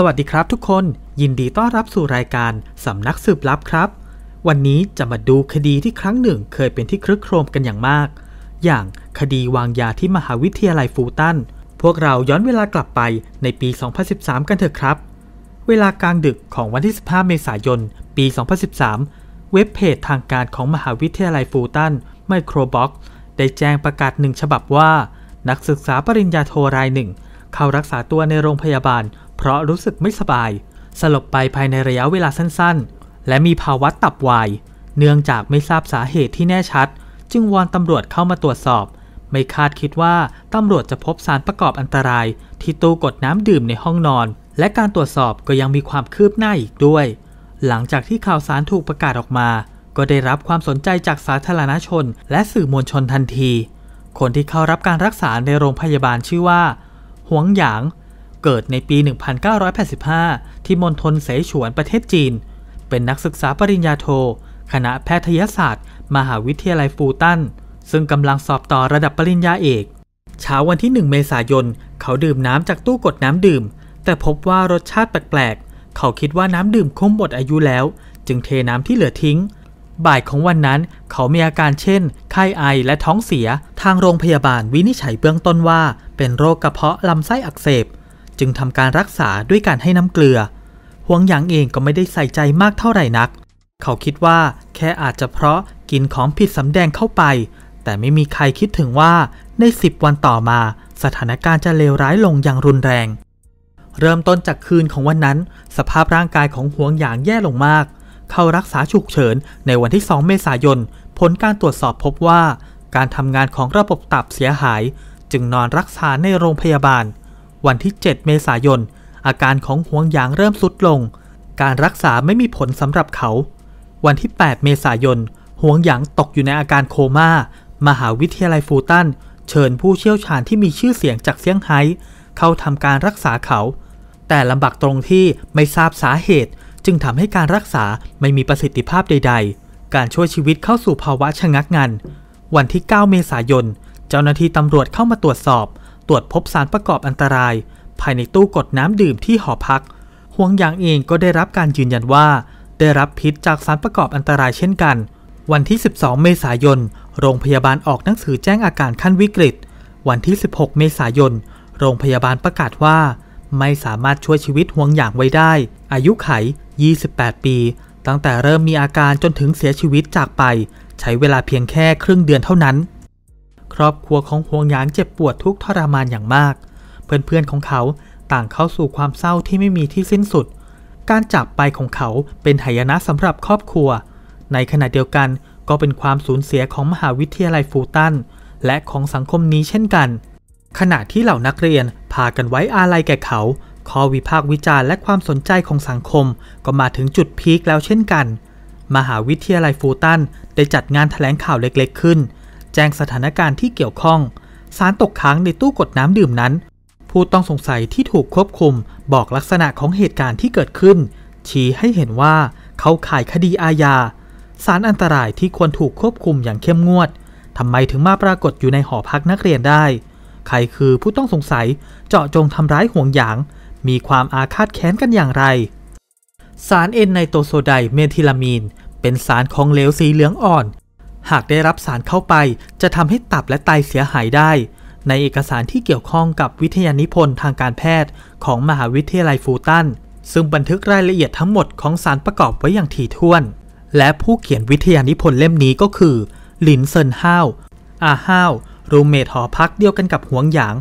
สวัสดีครับทุกคนยินดีต้อนรับสู่รายการสำนักสืบลับครับ วันนี้จะมาดูคดีที่ครั้งหนึ่งเคยเป็นที่ครึกโครมกันอย่างมาก อย่างคดีวางยาที่มหาวิทยาลัยฟูตันพวกเราย้อนเวลากลับไปในปี 2013 กันเถอะครับ เวลากลางดึกของวันที่ 15 เมษายน ปี 2013 เว็บเพจทางการของมหาวิทยาลัยฟูตันไมโครบ็อกได้แจ้งประกาศหนึ่งฉบับว่านักศึกษาปริญญาโทรายหนึ่ง เข้ารักษาตัวในโรงพยาบาลเพราะรู้สึกไม่สบาย สลบไปภายในระยะเวลาสั้นๆ และมีภาวะตับวายเนื่องจากไม่ทราบสาเหตุที่แน่ชัด จึงวอนตำรวจเข้ามาตรวจสอบ ไม่คาดคิดว่าตำรวจจะพบสารประกอบอันตราย ที่ตู้กดน้ำดื่มในห้องนอน และการตรวจสอบก็ยังมีความคืบหน้าอีกด้วย หลังจากที่ข่าวสารถูกประกาศออกมา ก็ได้รับความสนใจจากสาธารณชน และสื่อมวลชนทันที คนที่เข้ารับการรักษาในโรงพยาบาลชื่อว่าหวงหยางเกิดในปี 1985 ที่มณฑลเสฉวนประเทศจีน เป็นนักศึกษาปริญญาโท คณะแพทยศาสตร์ มหาวิทยาลัยฟูตัน ซึ่งกำลังสอบต่อระดับปริญญาเอก เช้าวันที่ 1 เมษายน เขาดื่มน้ำจากตู้กดน้ำดื่ม แต่พบว่ารสชาติแปลก ๆ เขาคิดว่าน้ำดื่มคงหมดอายุแล้ว จึงเทน้ำที่เหลือทิ้ง บ่ายของวันนั้น เขามีอาการเช่น ไข้ไอและท้องเสีย ทางโรงพยาบาลวินิจฉัยเบื้องต้นว่า เป็นโรคกระเพาะลำไส้อักเสบจึงทำการรักษาด้วยการให้น้ำเกลือ หวงหยางเองก็ไม่ได้ใส่ใจมากเท่าไหร่นัก เขาคิดว่าแค่อาจจะเพราะกินของผิดสำแดงเข้าไป แต่ไม่มีใครคิดถึงว่าในสิบวันต่อมาสถานการณ์จะเลวร้ายลงอย่างรุนแรง เริ่มต้นจากคืนของวันนั้น สภาพร่างกายของหวงหยางแย่ลงมาก เข้ารักษาฉุกเฉินในวันที่2เมษายนผลการตรวจสอบพบว่า การทำงานของระบบตับเสียหาย จึงนอนรักษาในโรงพยาบาลวันที่ 7 เมษายน อาการของห่วงยางเริ่มสุดลง การรักษาไม่มีผลสำหรับเขา วันที่ 8 เมษายนห่วงหยางตกอยู่ในอาการโคมา่า มหาวิทยาลัยฟูตันเชิญผู้เชี่ยวชาญที่มีชื่อเสียงจากเซี่ยงไฮ้เข้าทำการรักษาเขา แต่ลำบากตรงที่ไม่ทราบสาเหตุจึงทำให้การรักษาไม่มีประสิทธิภาพใดๆ การช่วยชีวิตเข้าสู่ภาวะชะงักงันวันที่ 9 เมษายนเจ้าหน้าที่ตำรวจเข้ามาตรวจสอบตรวจพบสารประกอบอันตราย ภายในตู้กดน้ำดื่มที่หอพักห่วงยางเองก็ได้รับการยืนยันว่า ได้รับพิษจากสารประกอบอันตรายเช่นกัน วันที่ 12 เมษายน โรงพยาบาลออกหนังสือแจ้งอาการขั้นวิกฤต วันที่ 16 เมษายน โรงพยาบาลประกาศว่า ไม่สามารถช่วยชีวิตห่วงยางไว้ได้ อายุไข 28 ปี ตั้งแต่เริ่มมีอาการจนถึงเสียชีวิตจากไป ใช้เวลาเพียงแค่ครึ่งเดือนเท่านั้นครอบครัวของฮวงหยางเจ็บปวดทุกทรมานอย่างมาก เพื่อนๆของเขาต่างเข้าสู่ความเศร้าที่ไม่มีที่สิ้นสุด การจากไปของเขาเป็นหายนะสำหรับครอบครัว ในขณะเดียวกันก็เป็นความสูญเสียของมหาวิทยาลัยฟูตันและของสังคมนี้เช่นกัน ขณะที่เหล่านักเรียนพากันไว้อาลัยแก่เขา ข้อวิพากษ์วิจารณ์และความสนใจของสังคมก็มาถึงจุดพีคแล้วเช่นกัน มหาวิทยาลัยฟูตันได้จัดงานถแถลงข่าวเล็กๆขึ้นจ้งสถานการณ์ที่เกี่ยวข้อง สารตกค้างในตู้กดน้ำดื่มนั้น ผู้ต้องสงสัยที่ถูกควบคุมบอกลักษณะของเหตุการณ์ที่เกิดขึ้น ชี้ให้เห็นว่าเขาขายคดีอาญาสารอันตรายที่ควรถูกควบคุมอย่างเข้มงวดทำไมถึงมาปรากฏอยู่ในหอพักนักเรียนได้ ใครคือผู้ต้องสงสัยเจาะจงทำร้ายห่วงหยาง มีความอาฆาตแค้นกันอย่างไร สารเอนไนโตโซไดเมทิลามีน เป็นสารของเหลวสีเหลืองอ่อนหากได้รับสารเข้าไปจะทำให้ตับและไตเสียหายได้ ในเอกสารที่เกี่ยวข้องกับวิทยานิพนธ์ทางการแพทย์ของมหาวิทยาลัยฟูตันซึ่งบันทึกรายละเอียดทั้งหมดของสารประกอบไว้อย่างถี่ถ้วน และผู้เขียนวิทยานิพนธ์เล่มนี้ก็คือหลินเซินห้าวอาห้าวรูเมทหอพักเดียวกันกับหวงหยาง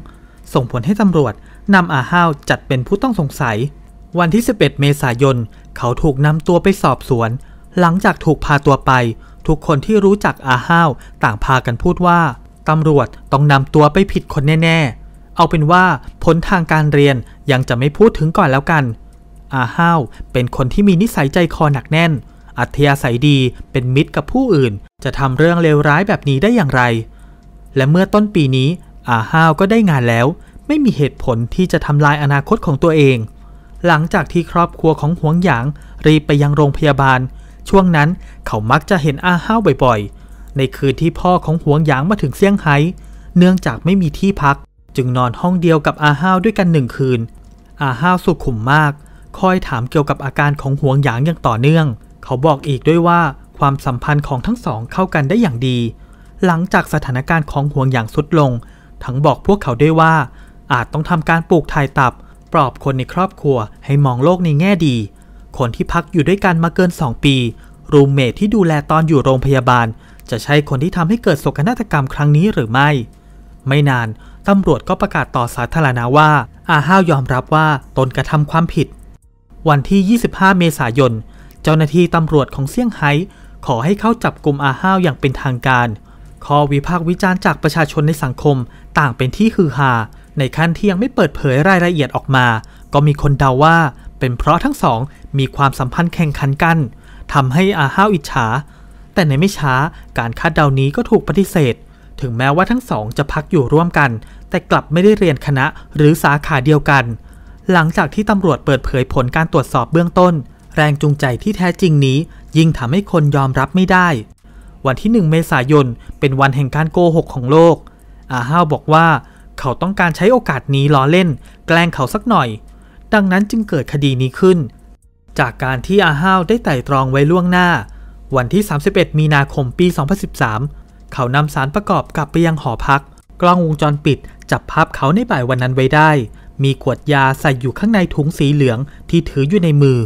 ส่งผลให้ตำรวจนำอาห้าวจัดเป็นผู้ต้องสงสัย วันที่ 11 เมษายนเขาถูกนำตัวไปสอบสวน หลังจากถูกพาตัวไปทุกคนที่รู้จักอาห้าวต่างพากันพูดว่าตำรวจต้องนำตัวไปผิดคนแน่ๆ เอาเป็นว่าผลทางการเรียนยังจะไม่พูดถึงก่อนแล้วกัน อาห้าวเป็นคนที่มีนิสัยใจคอหนักแน่น อัธยาศัยดีเป็นมิตรกับผู้อื่น จะทำเรื่องเลวร้ายแบบนี้ได้อย่างไร และเมื่อต้นปีนี้อาห้าวก็ได้งานแล้ว ไม่มีเหตุผลที่จะทำลายอนาคตของตัวเอง หลังจากที่ครอบครัวของหวงหยางรีบไปยังโรงพยาบาลช่วงนั้นเขามักจะเห็นอาห้าวบ่อยๆ ในคืนที่พ่อของหวงหยางมาถึงเซี่ยงไฮ้เนื่องจากไม่มีที่พัก จึงนอนห้องเดียวกับอาห้าวด้วยกันหนึ่งคืน อาห้าวสุขุมมากคอยถามเกี่ยวกับอาการของหวงหยางอย่างต่อเนื่อง เขาบอกอีกด้วยว่าความสัมพันธ์ของทั้งสองเข้ากันได้อย่างดี หลังจากสถานการณ์ของหวงหยางสุดลงทั้งบอกพวกเขาด้วยว่า อาจต้องทำการปลูกถ่ายตับปลอบคนในครอบครัวให้มองโลกในแง่ดีคนที่พักอยู่ด้วยกันมาเกิน 2 ปี รูมเมทที่ดูแลตอนอยู่โรงพยาบาล จะใช่คนที่ทำให้เกิดโศกนาฏกรรมครั้งนี้หรือไม่ ไม่นานตำรวจก็ประกาศต่อสาธารณะว่า อาห้าวยอมรับว่า ตนกระทำความผิด วันที่ 25 เมษายน เจ้าหน้าที่ตำรวจของเซี่ยงไฮ้ ขอให้เข้าจับกลุ่มอาห้าวอย่างเป็นทางการ ข้อวิพากษ์วิจารณ์จากประชาชนในสังคม ต่างเป็นที่ฮือฮาในขั้นที่ยังไม่เปิดเผยรายละเอียดออกมา ก็มีคนเดาว่าเป็นเพราะทั้งสองมีความสัมพันธ์แข่งขันกันทำให้อาห้าวอิจฉา แต่ในไม่ช้าการคาดเดานี้ก็ถูกปฏิเสธ ถึงแม้ว่าทั้งสองจะพักอยู่ร่วมกัน แต่กลับไม่ได้เรียนคณะหรือสาขาเดียวกัน หลังจากที่ตำรวจเปิดเผยผลการตรวจสอบเบื้องต้น แรงจูงใจที่แท้จริงนี้ยิ่งทำให้คนยอมรับไม่ได้ วันที่1เมษายนเป็นวันแห่งการโกหกของโลก อาห้าวบอกว่า เขาต้องการใช้โอกาสนี้ล้อเล่น แกล้งเขาสักหน่อยดังนั้นจึงเกิดคดีนี้ขึ้น จากการที่อาฮาวได้ไต่ตรองไว้ล่วงหน้า วันที่ 31 มีนาคมปี 2013 เขานำสารประกอบกลับไปยังหอพัก กล้องวงจรปิดจับภาพเขาในบ่ายวันนั้นไว้ได้ มีขวดยาใส่อยู่ข้างในถุงสีเหลืองที่ถืออยู่ในมือ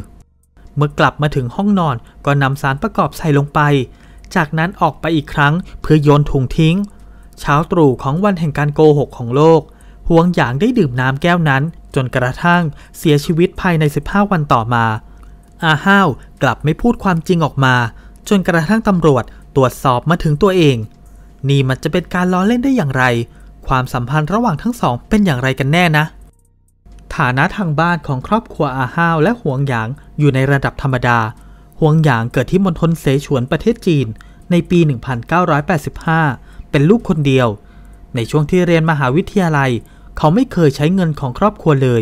เมื่อกลับมาถึงห้องนอนก็นำสารประกอบใส่ลงไป จากนั้นออกไปอีกครั้ง เพื่อโยนถุงทิ้ง เช้าตรู่ของวันแห่งการโกหกของโลกหวงหยางได้ดื่มน้ำแก้วนั้นจนกระทั่งเสียชีวิตภายใน 15 วันต่อมา อาห้าวกลับไม่พูดความจริงออกมา จนกระทั่งตำรวจตรวจสอบมาถึงตัวเอง นี่มันจะเป็นการล้อเล่นได้อย่างไร ความสัมพันธ์ระหว่างทั้งสองเป็นอย่างไรกันแน่นะ ฐานะทางบ้านของครอบครัวอาห้าวและห่วงหยางอยู่ในระดับธรรมดา ห่วงหยางเกิดที่มณฑลเสฉวนประเทศจีน ในปี 1985 เป็นลูกคนเดียว ในช่วงที่เรียนมหาวิทยาลัยเขาไม่เคยใช้เงินของครอบครัวเลย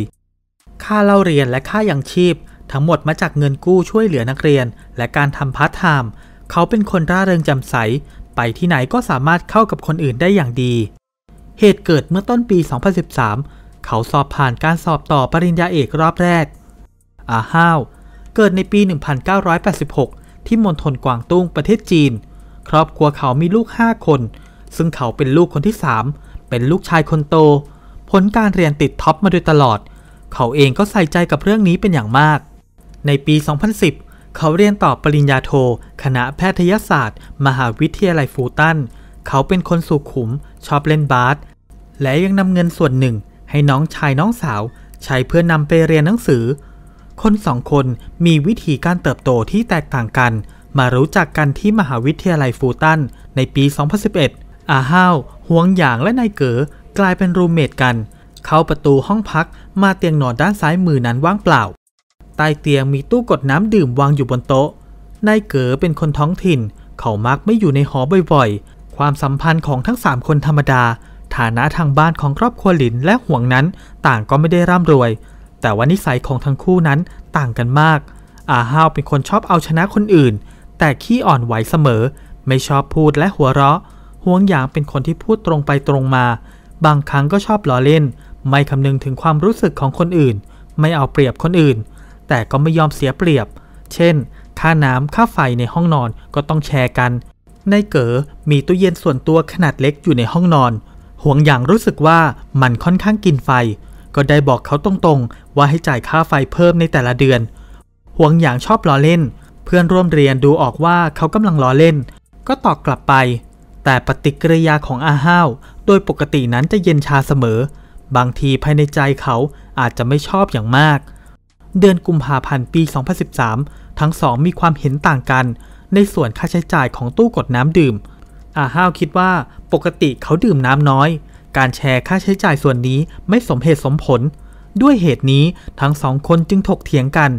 ค่าเล่าเรียนและค่ายังชีพ ทั้งหมดมาจากเงินกู้ช่วยเหลือนักเรียน และการทำพาร์ทไทม์ เขาเป็นคนร่าเริงจำใส ไปที่ไหนก็สามารถเข้ากับคนอื่นได้อย่างดี เหตุเกิดเมื่อต้นปี 2013 เขาสอบผ่านการสอบต่อปริญญาเอกรอบแรก อาห้าว เกิดในปี 1986 ที่มณฑลกวางตุ้งประเทศจีน ครอบครัวเขามีลูก5คน ซึ่งเขาเป็นลูกคนที่3เป็นลูกชายคนโตผลการเรียนติดท็อปมาโดยตลอด เขาเองก็ใส่ใจกับเรื่องนี้เป็นอย่างมาก ในปี 2010 เขาเรียนต่อปริญญาโท คณะแพทยศาสตร์ มหาวิทยาลัยฟูตัน เขาเป็นคนสุขุม ชอบเล่นบาส และยังนำเงินส่วนหนึ่ง ให้น้องชายน้องสาว ใช้เพื่อนนำไปเรียนหนังสือ คนสองคนมีวิธีการเติบโตที่แตกต่างกัน มารู้จักกันที่มหาวิทยาลัยฟูตันในปี 2011 อาฮาวหวงหยาง และนายเก๋กลายเป็นรูมเมทกัน เข้าประตูห้องพักมาเตียงนอนด้านซ้าย มือนั้นว่างเปล่า ใต้เตียงมีตู้กดน้ำดื่มวางอยู่บนโต๊ะ นายเก๋อเป็นคนท้องถิ่น เขามักไม่อยู่ในหอบ่อยๆ ความสัมพันธ์ของทั้งสามคนธรรมดา ฐานะทางบ้านของครอบครัวหลินและห่วงนั้นต่างก็ไม่ได้ร่ำ รวย แต่ว่านิสัยของทั้งคู่นั้นต่างกันมาก อาฮาวเป็นคนชอบเอาชนะคนอื่น แต่ขี้อ่อนไหวเสมอ ไม่ชอบพูดและหัวเราะห่วงหยางเป็นคนที่พูดตรงไปตรงมาบางครั้งก็ชอบล้อเล่น ไม่คำนึงถึงความรู้สึกของคนอื่น ไม่เอาเปรียบคนอื่น แต่ก็ไม่ยอมเสียเปรียบ เช่นค่าน้ำค่าไฟในห้องนอนก็ต้องแชร์กัน ในเก๋อมีตู้เย็นส่วนตัวขนาดเล็กอยู่ในห้องนอน ห่วงอย่างรู้สึกว่ามันค่อนข้างกินไฟ ก็ได้บอกเขาตรงๆ ว่าให้จ่ายค่าไฟเพิ่มในแต่ละเดือนห่วงอย่างชอบล้อเล่น เพื่อนร่วมเรียนดูออกว่าเขากำลังล้อเล่น ก็ตอบกลับไป แต่ปฏิกิริยาของอาห้าวโดยปกตินั้นจะเย็นชาเสมอ บางทีภายในใจเขาอาจจะไม่ชอบอย่างมาก เดือนกุมภาพันธ์ปี 2013 ทั้งสองมีความเห็นต่างกัน ในส่วนค่าใช้จ่ายของตู้กดน้ำดื่ม อาห้าวคิดว่า ปกติเขาดื่มน้ำน้อย การแชร์ค่าใช้จ่ายส่วนนี้ไม่สมเหตุสมผล ด้วยเหตุนี้ทั้งสองคนจึงถกเถียงกัน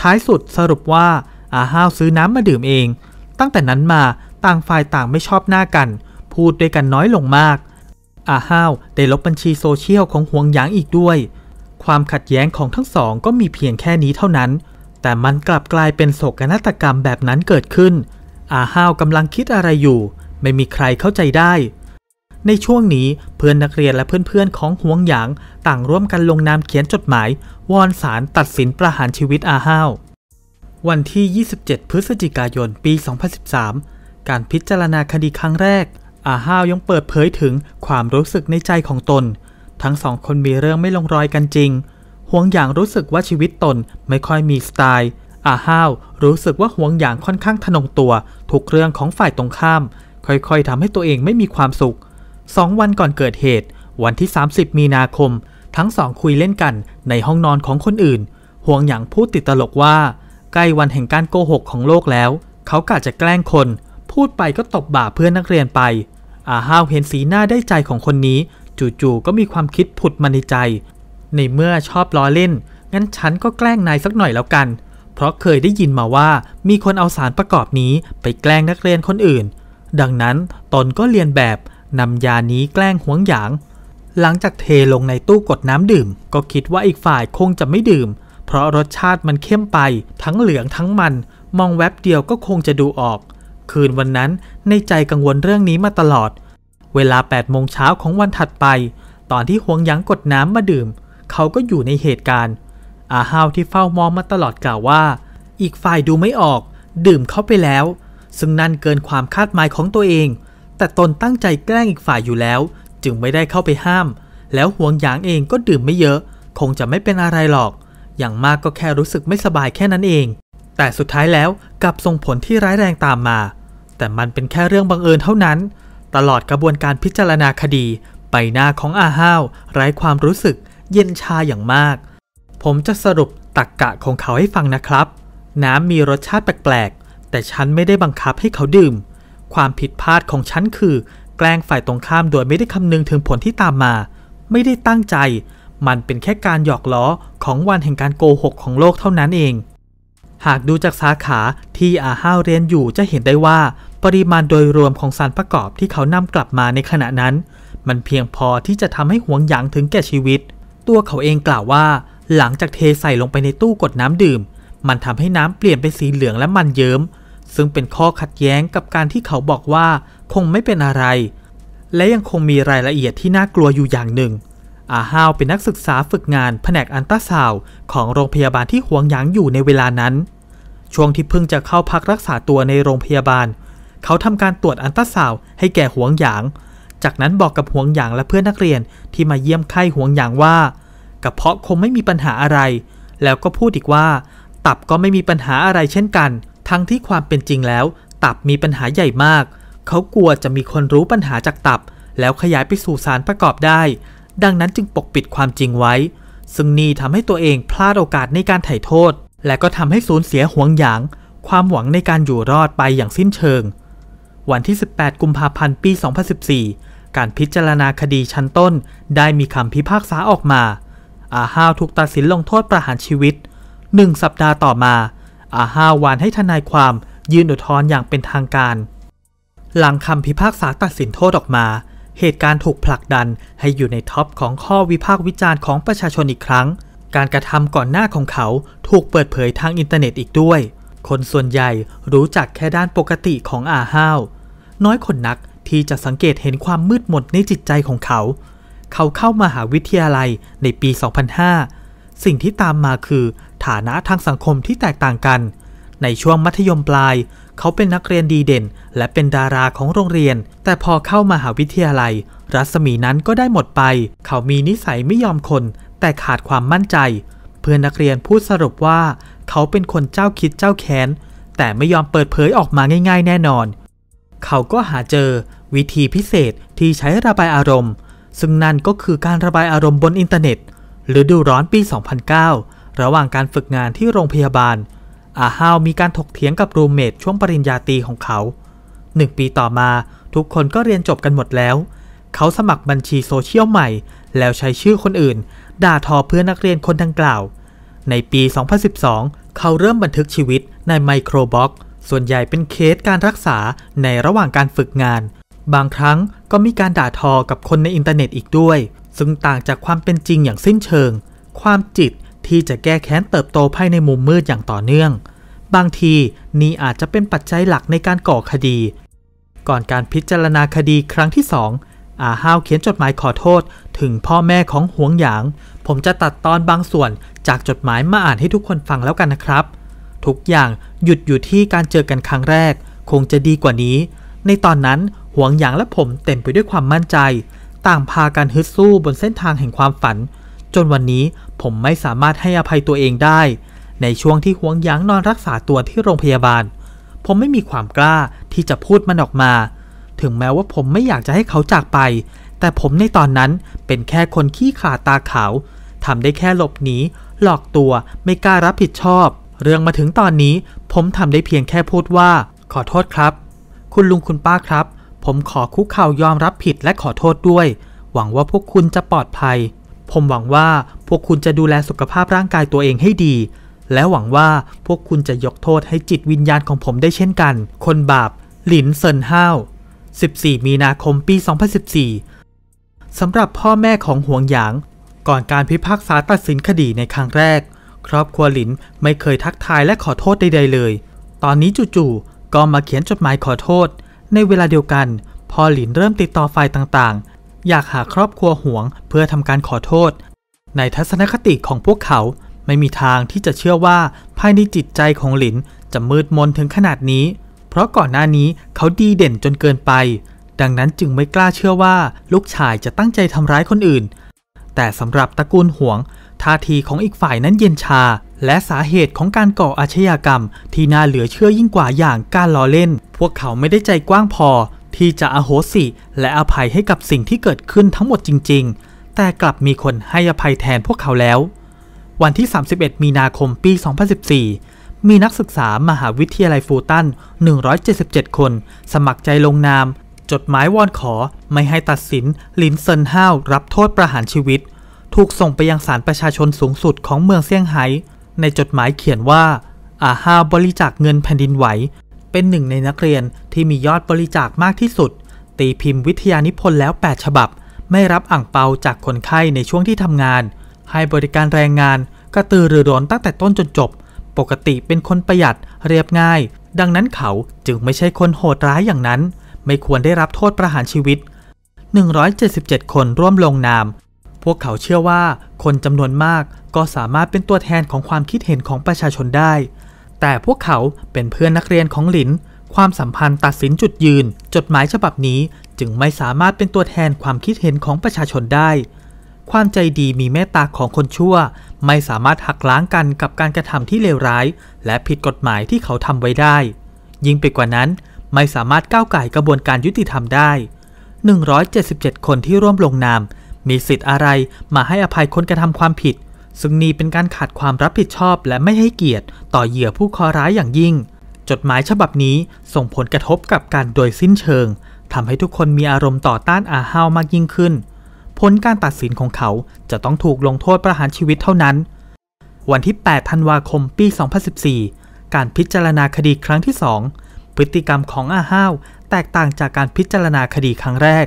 ท้ายสุดสรุปว่าอาห้าวซื้อน้ำมาดื่มเอง ตั้งแต่นั้นมาต่างฝ่ายต่างไม่ชอบหน้ากัน พูดด้วยกันน้อยลงมากอาห้าวได้ลบบัญชีโซเชียลของหวงหยางอีกด้วย ความขัดแย้งของทั้งสองก็มีเพียงแค่นี้เท่านั้น แต่มันกลับกลายเป็นโศกนาฏกรรมแบบนั้นเกิดขึ้น อาห้าวกำลังคิดอะไรอยู่ ไม่มีใครเข้าใจได้ ในช่วงนี้เพื่อนนักเรียนและเพื่อนๆ ของหวงหยางต่างร่วมกันลงนามเขียนจดหมายวอนศาลตัดสินประหารชีวิตอาห้าววันที่ 27 พฤศจิกายนปี 2013 การพิจารณาคดีครั้งแรกอาห้าวยังเปิดเผยถึงความรู้สึกในใจของตน ทั้งสองคนมีเรื่องไม่ลงรอยกันจริงห่วงอย่างรู้สึกว่าชีวิตตนไม่ค่อยมีสไตล์ อาห้าวรู้สึกว่าห่วงอย่างค่อนข้างทนงตัวทุกเรื่องของฝ่ายตรงข้าม ค่อยๆทำให้ตัวเองไม่มีความสุขสองวันก่อนเกิดเหตุ วันที่ 30 มีนาคม ทั้งสองคุยเล่นกัน ในห้องนอนของคนอื่นห่วงอย่างพูดติดตลกว่าใกล้วันแห่งการโกหก ของโลกแล้ว เขากะจะแกล้งคน พูดไปก็ตบบ่าเพื่อนนักเรียนไปอาห้าวเห็นสีหน้าได้ใจของคนนี้ จู่ๆก็มีความคิดผุดมาในใจ ในเมื่อชอบล้อเล่น งั้นฉัน ก็แกล้งนายสักหน่อยแล้วกัน เพราะเคยได้ยินมาว่ามีคนเอาสารประกอบนี้ไปแกล้งนักเรียนคนอื่น ดังนั้นตนก็เรียนแบบนำยานี้แกล้งหวงหยาง หลังจากเทลงในตู้กดน้ำดื่ม ก็คิดว่าอีกฝ่ายคงจะไม่ดื่ม เพราะรสชาติมันเข้มไป ทั้งเหลืองทั้งมันมองแวบเดียวก็คงจะดูออกคืนวันนั้นในใจกังวลเรื่องนี้มาตลอด เวลา 8 โมงเช้าของวันถัดไป ตอนที่หวงยังกดน้ำมาดื่ม เขาก็อยู่ในเหตุการณ์ อาฮาวที่เฝ้ามองมาตลอดกล่าวว่า อีกฝ่ายดูไม่ออก ดื่มเข้าไปแล้ว ซึ่งนั่นเกินความคาดหมายของตัวเอง แต่ตนตั้งใจแกล้งอีกฝ่ายอยู่แล้ว จึงไม่ได้เข้าไปห้าม แล้วหวงหยางเองก็ดื่มไม่เยอะ คงจะไม่เป็นอะไรหรอก อย่างมากก็แค่รู้สึกไม่สบายแค่นั้นเอง แต่สุดท้ายแล้วกับส่งผลที่ร้ายแรงตามมา แต่มันเป็นแค่เรื่องบังเอิญเท่านั้น ตลอดกระบวนการพิจารณาคดีใบหน้าของอาห้าว ไร้ความรู้สึกเย็นชาอย่างมาก ผมจะสรุปตักกะของเขาให้ฟังนะครับ น้ำมีรสชาติแปลก ๆ แต่ฉันไม่ได้บังคับให้เขาดื่ม ความผิดพลาดของฉันคือแกล้งฝ่ายตรงข้ามโดยไม่ได้คำนึงถึงผลที่ตามมา ไม่ได้ตั้งใจ มันเป็นแค่การหยอกล้อของวันแห่งการโกหกของโลกเท่านั้นเองหากดูจากสาขาที่อาห้าวเรียนอยู่จะเห็นได้ว่าปริมาณโดยรวมของสารประกอบที่เขานำกลับมาในขณะนั้นมันเพียงพอที่จะทำให้ห่วงหยางถึงแก่ชีวิต ตัวเขาเองกล่าวว่าหลังจากเทใส่ลงไปในตู้กดน้ำดื่ม มันทำให้น้ำเปลี่ยนเป็นสีเหลืองและมันเยิม้มซึ่งเป็นข้อขัดแย้งกับการที่เขาบอกว่าคงไม่เป็นอะไร และยังคงมีรายละเอียดที่น่ากลัวอยู่อย่างหนึ่ง อาฮาวเป็นนักศึกษาฝึกงานแผนกอันต้าซาวของโรงพยาบาลที่หวงหยางอยู่ในเวลานั้นช่วงที่เพิ่งจะเข้าพักรักษาตัวในโรงพยาบาล เขาทำการตรวจอันตราซาวให้แก่หวงหยาง จากนั้นบอกกับหวงหยางและเพื่อนนักเรียนที่มาเยี่ยมไข้หวงหยางว่ากระเพาะคงไม่มีปัญหาอะไร แล้วก็พูดอีกว่า ตับก็ไม่มีปัญหาอะไรเช่นกัน ทั้งที่ความเป็นจริงแล้ว ตับมีปัญหาใหญ่มาก เขากลัวจะมีคนรู้ปัญหาจากตับ แล้วขยายไปสู่สารประกอบได้ ดังนั้นจึงปกปิดความจริงไว้ ซึ่งนี่ทำให้ตัวเองพลาดโอกาสในการไถ่โทษและก็ทำให้สูญเสียห่วงหยาง ความหวังในการอยู่รอดไปอย่างสิ้นเชิง วันที่ 18 กุมภาพันธ์ปี 2014 การพิจารณาคดีชั้นต้นได้มีคำพิพากษาออกมา อาฮาวถูกตัดสินลงโทษประหารชีวิตหนึ่งสัปดาห์ต่อมา อาฮาววานให้ทนายความยื่นอุทธรณ์อย่างเป็นทางการ หลังคำพิพากษาตัดสินโทษออกมา เหตุการณ์ถูกผลักดันให้อยู่ในท็อปของข้อวิพากษ์วิจารณ์ของประชาชนอีกครั้งการกระทำก่อนหน้าของเขาถูกเปิดเผยทางอินเทอร์เน็ตอีกด้วย คนส่วนใหญ่รู้จักแค่ด้านปกติของอาห้าว น้อยคนนักที่จะสังเกตเห็นความมืดมนในจิตใจของเขา เขาเข้ามาหาวิทยาลัยในปี 2005 สิ่งที่ตามมาคือ ฐานะทางสังคมที่แตกต่างกัน ในช่วงมัธยมปลาย เขาเป็นนักเรียนดีเด่น และเป็นดาราของโรงเรียน แต่พอเข้ามาหาวิทยาลัย รัศมีนั้นก็ได้หมดไป เขามีนิสัยไม่ยอมคนแต่ขาดความมั่นใจ เพื่อนนักเรียนพูดสรุปว่า เขาเป็นคนเจ้าคิดเจ้าแค้นแต่ไม่ยอมเปิดเผยออกมาง่าย ๆ แน่นอน เขาก็หาเจอวิธีพิเศษที่ใช้ระบายอารมณ์ ซึ่งนั่นก็คือการระบายอารมณ์บนอินเทอร์เน็ต หรือดูร้อนปี 2009 ระหว่างการฝึกงานที่โรงพยาบาล อาฮาวมีการถกเถียงกับรูเมทช่วงปริญญาตรีของเขาหนึ่งปีต่อมาทุกคนก็เรียนจบกันหมดแล้ว เขาสมัครบัญชีโซเชียลใหม่ แล้วใช้ชื่อคนอื่นด่าทอเพื่อนนักเรียนคนดังกล่าว ในปี 2012 เขาเริ่มบันทึกชีวิตในไมโครบ็อก ส่วนใหญ่เป็นเคสการรักษาในระหว่างการฝึกงาน บางครั้งก็มีการด่าทอกับคนในอินเทอร์เน็ตอีกด้วย ซึ่งต่างจากความเป็นจริงอย่างสิ้นเชิง ความจิตที่จะแก้แค้นเติบโตภายในมุมมืดอย่างต่อเนื่อง บางทีนี่อาจจะเป็นปัจจัยหลักในการก่อคดี ก่อนการพิจารณาคดีครั้งที่สองอาห้าวเขียนจดหมายขอโทษ ถึงพ่อแม่ของหวงหยาง ผมจะตัดตอนบางส่วน จากจดหมายมาอ่านให้ทุกคนฟังแล้วกันนะครับ ทุกอย่างหยุดอยู่ที่การเจอกันครั้งแรก คงจะดีกว่านี้ ในตอนนั้นหวงหยางและผมเต็มไปด้วยความมั่นใจ ต่างพากันฮึดสู้บนเส้นทางแห่งความฝัน จนวันนี้ผมไม่สามารถให้อภัยตัวเองได้ ในช่วงที่หวงหยางนอนรักษาตัวที่โรงพยาบาล ผมไม่มีความกล้าที่จะพูดมันออกมาถึงแม้ว่าผมไม่อยากจะให้เขาจากไป แต่ผมในตอนนั้นเป็นแค่คนขี้ขาดตาขาวทำได้แค่หลบหนี หลอกตัว ไม่กล้ารับผิดชอบ เรื่องมาถึงตอนนี้ ผมทำได้เพียงแค่พูดว่า ขอโทษครับ คุณลุงคุณป้าครับ ผมขอคุกเข่ายอมรับผิดและขอโทษด้วย หวังว่าพวกคุณจะปลอดภัย ผมหวังว่าพวกคุณจะดูแลสุขภาพร่างกายตัวเองให้ดี และหวังว่าพวกคุณจะยกโทษให้จิตวิญญาณของผมได้เช่นกัน คนบาป หลินเซินห้าว14 มีนาคมปี 2014สำหรับพ่อแม่ของหวงหยาง ก่อนการพิพากษาตัดสินคดีในครั้งแรก ครอบครัวหลินไม่เคยทักทายและขอโทษใดๆ เลย ตอนนี้จู่ๆก็มาเขียนจดหมายขอโทษ ในเวลาเดียวกันพ่อหลินเริ่มติดต่อฝ่ายต่างๆ อยากหาครอบครัวหวงเพื่อทำการขอโทษ ในทัศนคติของพวกเขาไม่มีทางที่จะเชื่อว่าภายในจิตใจของหลินจะมืดมนถึงขนาดนี้พราะก่อนหน้านี้เขาดีเด่นจนเกินไป ดังนั้นจึงไม่กล้าเชื่อว่าลูกชายจะตั้งใจทำร้ายคนอื่น แต่สำหรับตระกูลหวงท่าทีของอีกฝ่ายนั้นเย็นชา และสาเหตุของการก่ออาชญากรรม ที่น่าเหลือเชื่อยิ่งกว่าอย่างการล้อเล่น พวกเขาไม่ได้ใจกว้างพอ ที่จะอโหสิ และอภัยให้กับสิ่งที่เกิดขึ้นทั้งหมดจริง ๆ แต่กลับมีคนให้อภัยแทนพวกเขาแล้ว วันที่ 31 มีนาคมปี 2014มีนักศึกษามหาวิทยาลัยฟูตัน177 คน สมัครใจลงนาม จดหมายวอนขอ ไม่ให้ตัดสิน ลินเซินห้าว รับโทษประหารชีวิต ถูกส่งไปยังศาลประชาชนสูงสุดของเมืองเซี่ยงไฮ้ ในจดหมายเขียนว่า อาฮาบริจาคเงินแผ่นดินไหว เป็นหนึ่งในนักเรียนที่มียอดบริจาคมากที่สุด ตีพิมพ์วิทยานิพนธ์แล้ว 8 ฉบับ ไม่รับอ่างเปาจากคนไข้ในช่วงที่ทำงาน ให้บริการแรงงาน กระตือรือร้นตั้งแต่ต้นจนจบปกติเป็นคนประหยัดเรียบง่าย ดังนั้นเขาจึงไม่ใช่คนโหดร้ายอย่างนั้น ไม่ควรได้รับโทษประหารชีวิต 177 คนร่วมลงนาม พวกเขาเชื่อว่าคนจำนวนมากก็สามารถเป็นตัวแทนของความคิดเห็นของประชาชนได้ แต่พวกเขาเป็นเพื่อนนักเรียนของหลิน ความสัมพันธ์ตัดสินจุดยืน จดหมายฉบับนี้จึงไม่สามารถเป็นตัวแทนความคิดเห็นของประชาชนได้ความใจดีมีเมตตาของคนชั่ว ไม่สามารถหักล้างกันกับการกระทำที่เลวร้าย และผิดกฎหมายที่เขาทำไว้ได้ ยิ่งไปกว่านั้น ไม่สามารถก้าวไก่กระบวนการยุติธรรมได้ 177 คนที่ร่วมลงนาม มีสิทธิ์อะไรมาให้อภัยคนกระทำความผิด ซึ่งนี่เป็นการขาดความรับผิดชอบและไม่ให้เกียรติ ต่อเหยื่อผู้คอร้ายอย่างยิ่ง จดหมายฉบับนี้ส่งผลกระทบกับการโดยสิ้นเชิงทำให้ทุกคนมีอารมณ์ต่อต้านอาฮาวมากยิ่งขึ้นผลการตัดสินของเขาจะต้องถูกลงโทษประหารชีวิตเท่านั้น วันที่8ธันวาคม ปี 2014 การพิจารณาคดีครั้งที่ 2 พฤติกรรมของอาห้าว แตกต่างจากการพิจารณาคดีครั้งแรก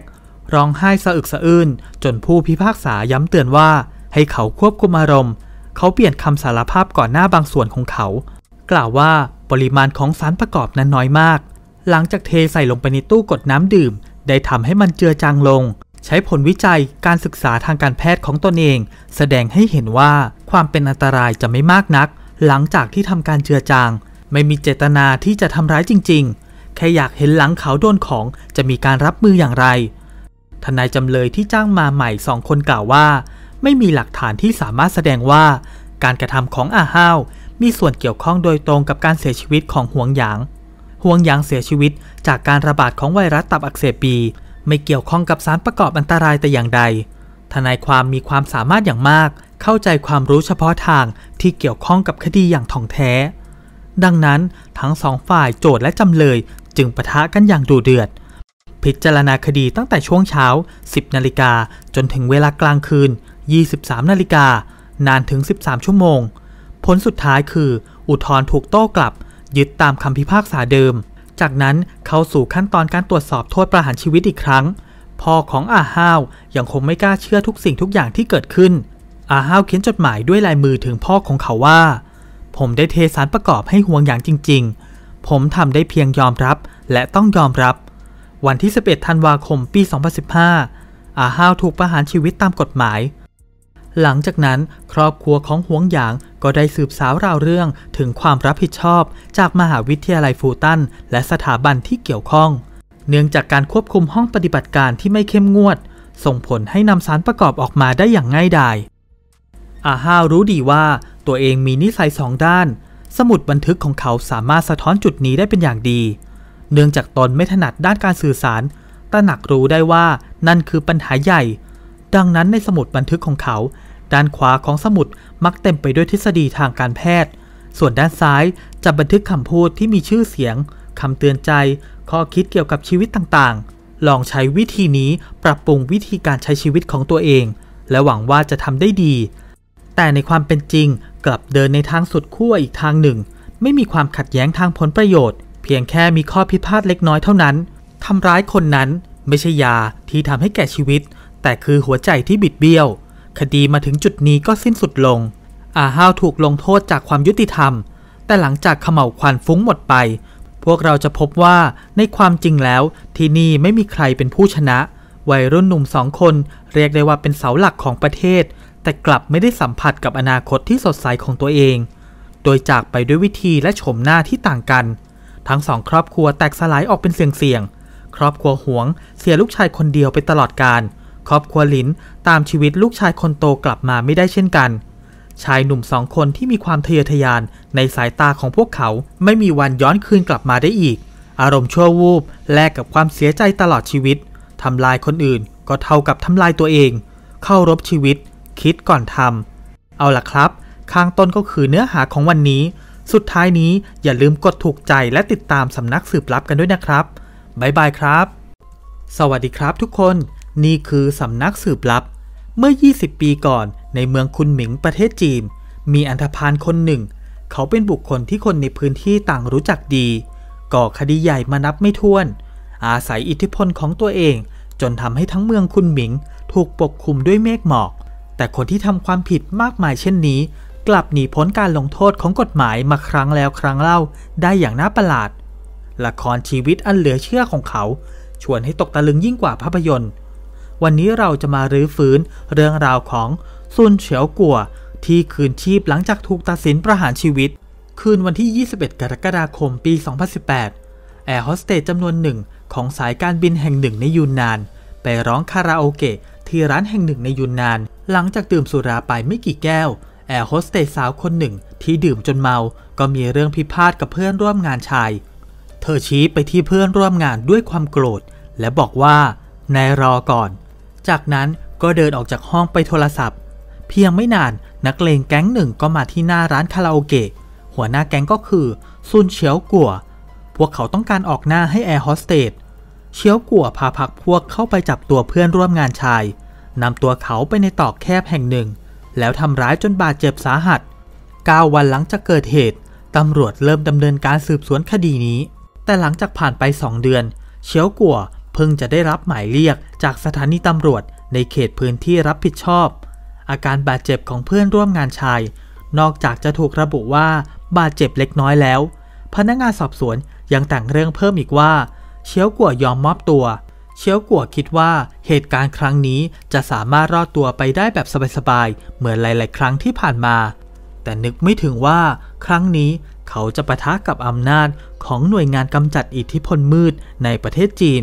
ร้องไห้สะอึกสะอื้นจนผู้พิพากษาย้ำเตือนว่าให้เขาควบคุมอารมณ์ เขาเปลี่ยนคำสารภาพก่อนหน้าบางส่วนของเขา กล่าวว่าปริมาณของสารประกอบนั้นน้อยมาก หลังจากเทใส่ลงไปในตู้กดน้ำดื่ม ได้ทำให้มันเจือจางลงใช้ผลวิจัยการศึกษาทางการแพทย์ของตนเอง แสดงให้เห็นว่าความเป็นอันตรายจะไม่มากนัก หลังจากที่ทำการเจือจาง ไม่มีเจตนาที่จะทำร้ายจริง ๆ แค่อยากเห็นหลังเขาโดนของจะมีการรับมืออย่างไร ทนายจำเลยที่จ้างมาใหม่สองคนกล่าวว่า ไม่มีหลักฐานที่สามารถแสดงว่า การกระทำของอาห้าว มีส่วนเกี่ยวข้องโดยตรงกับการเสียชีวิตของห่วงหยางห่วงหยางเสียชีวิตจากการระบาดของไวรัสตับอักเสบบีไม่เกี่ยวข้องกับสารประกอบอันตรายแต่อย่างใด ทนายความมีความสามารถอย่างมาก เข้าใจความรู้เฉพาะทางที่เกี่ยวข้องกับคดีอย่างท่องแท้ ดังนั้น ทั้งสองฝ่ายโจทก์และจำเลยจึงปะทะกันอย่างดุเดือด พิจารณาคดีตั้งแต่ช่วงเช้า 10นาฬิกาจนถึงเวลากลางคืน 23 นาฬิกานานถึง 13 ชั่วโมง ผลสุดท้ายคือ อุทธรณ์ถูกโต้กลับ ยึดตามคำพิพากษาเดิมจากนั้นเข้าสู่ขั้นตอนการตรวจสอบโทษประหารชีวิตอีกครั้ง พ่อของอาฮาวยังคงไม่กล้าเชื่อทุกสิ่งทุกอย่างที่เกิดขึ้น อาฮาวเขียนจดหมายด้วยลายมือถึงพ่อของเขาว่า ผมได้เทสารประกอบให้ห่วงอย่างจริงๆ ผมทำได้เพียงยอมรับและต้องยอมรับ วันที่ 11 ธันวาคม ปี 2015 อาฮาวถูกประหารชีวิตตามกฎหมายหลังจากนั้นครอบครัวของหวงหยางก็ได้สืบสาวราวเรื่องถึงความรับผิดชอบจากมหาวิทยาลัยฟูตันและสถาบันที่เกี่ยวข้อง เนื่องจากการควบคุมห้องปฏิบัติการที่ไม่เข้มงวด ส่งผลให้นำสารประกอบออกมาได้อย่างง่ายดายอาฮารู้ดีว่าตัวเองมีนิสัยสองด้าน สมุดบันทึกของเขาสามารถสะท้อนจุดนี้ได้เป็นอย่างดี เนื่องจากตนไม่ถนัดด้านการสื่อสารตระหนักรู้ได้ว่านั่นคือปัญหาใหญ่ดังนั้นในสมุดบันทึกของเขา ด้านขวาของสมุดมักเต็มไปด้วยทฤษฎีทางการแพทย์ ส่วนด้านซ้ายจะบันทึกคำพูดที่มีชื่อเสียงคำเตือนใจ ข้อคิดเกี่ยวกับชีวิตต่างๆ ลองใช้วิธีนี้ปรับปรุงวิธีการใช้ชีวิตของตัวเอง และหวังว่าจะทำได้ดี แต่ในความเป็นจริงกลับเดินในทางสุดขั้วอีกทางหนึ่ง ไม่มีความขัดแย้งทางผลประโยชน์ เพียงแค่มีข้อพิพาทเล็กน้อยเท่านั้นทำร้ายคนนั้นไม่ใช่ยาที่ทำให้แก่ชีวิตแต่คือหัวใจที่บิดเบี้ยว คดีมาถึงจุดนี้ก็สิ้นสุดลง อาห้าวถูกลงโทษจากความยุติธรรม แต่หลังจากเขม่าวควันฟุ้งหมดไป พวกเราจะพบว่าในความจริงแล้ว ที่นี่ไม่มีใครเป็นผู้ชนะ วัยรุ่นหนุ่มสองคน เรียกได้ว่าเป็นเสาหลักของประเทศ แต่กลับไม่ได้สัมผัสกับอนาคตที่สดใสของตัวเอง โดยจากไปด้วยวิธีและโฉมหน้าที่ต่างกัน ทั้งสองครอบครัวแตกสลายออกเป็นเสียงๆครอบครัวหวงเสียลูกชายคนเดียวไปตลอดการครอบครัวลินตามชีวิตลูกชายคนโตกลับมาไม่ได้เช่นกัน ชายหนุ่มสองคนที่มีความทะเยอทะยานในสายตาของพวกเขาไม่มีวันย้อนคืนกลับมาได้อีก อารมณ์ชั่ววูบแลกกับความเสียใจตลอดชีวิตทำลายคนอื่นก็เท่ากับทำลายตัวเอง เข้ารบชีวิต คิดก่อนทำเอาล่ะครับ ข้างต้นก็คือเนื้อหาของวันนี้ สุดท้ายนี้อย่าลืมกดถูกใจและติดตามสำนักสืบลับกันด้วยนะครับบ๊ายบายครับ สวัสดีครับทุกคนนี่คือสำนักสืบลับ เมื่อ 20 ปีก่อนในเมืองคุนหมิงประเทศจีนมีอันธพาลคนหนึ่ง เขาเป็นบุคคลที่คนในพื้นที่ต่างรู้จักดี ก่อคดีใหญ่มานับไม่ถ้วน อาศัยอิทธิพลของตัวเองจนทำให้ทั้งเมืองคุนหมิงถูกปกคลุมด้วยเมฆหมอก แต่คนที่ทำความผิดมากมายเช่นนี้ กลับหนีพ้นการลงโทษของกฎหมายมาครั้งแล้วครั้งเล่าได้อย่างน่าประหลาด ละครชีวิตอันเหลือเชื่อของเขา ชวนให้ตกตะลึงยิ่งกว่าภาพยนตร์วันนี้เราจะมารื้อฟื้นเรื่องราวของซุนเฉียวกัว ที่คืนชีพหลังจากถูกตัดสินประหารชีวิต คืนวันที่ 21 กรกฎาคม ปี 2018 แอร์โฮสเตสจำนวนหนึ่งของสายการบินแห่งหนึ่งในยูนนาน ไปร้องคาราโอเกะที่ร้านแห่งหนึ่งในยูนนานหลังจากดื่มสุราไปไม่กี่แก้ว แอร์โฮสเตสสาวคนหนึ่งที่ดื่มจนเมาก็มีเรื่องพิพาทกับเพื่อนร่วมงานชายเธอชี้ไปที่เพื่อนร่วมงานด้วยความโกรธ และบอกว่านายรอก่อนจากนั้นก็เดินออกจากห้องไปโทรศัพท์ เพียงไม่นานนักเลงแก๊งหนึ่งก็มาที่หน้าร้านคาราโอเกะหัวหน้าแก๊งก็คือซุนเฉียวกัวพวกเขาต้องการออกหน้าให้แอร์โฮสเตสเฉียวกัวพาพักพวกเข้าไปจับตัวเพื่อนร่วมงานชาย นำตัวเขาไปในตอกแคบแห่งหนึ่ง แล้วทำร้ายจนบาดเจ็บสาหัส9วันหลังจากเกิดเหตุตำรวจเริ่มดำเนินการสืบสวนคดีนี้ แต่หลังจากผ่านไป2เดือนเฉียวกัวเพิ่งจะได้รับหมายเรียกจากสถานีตำรวจในเขตพื้นที่รับผิดชอบ อาการบาดเจ็บของเพื่อนร่วมงานชาย นอกจากจะถูกระบุว่าบาดเจ็บเล็กน้อยแล้ว พนักงานสอบสวนยังแต่งเรื่องเพิ่มอีกว่าเชียวกัวยอมมอบตัว เชียวกัวคิดว่าเหตุการณ์ครั้งนี้จะสามารถรอดตัวไปได้แบบสบายๆเหมือนหลาย ๆ ครั้งที่ผ่านมา แต่นึกไม่ถึงว่าครั้งนี้เขาจะปะทะกับอำนาจของหน่วยงานกำจัดอิทธิพลมืดในประเทศจีน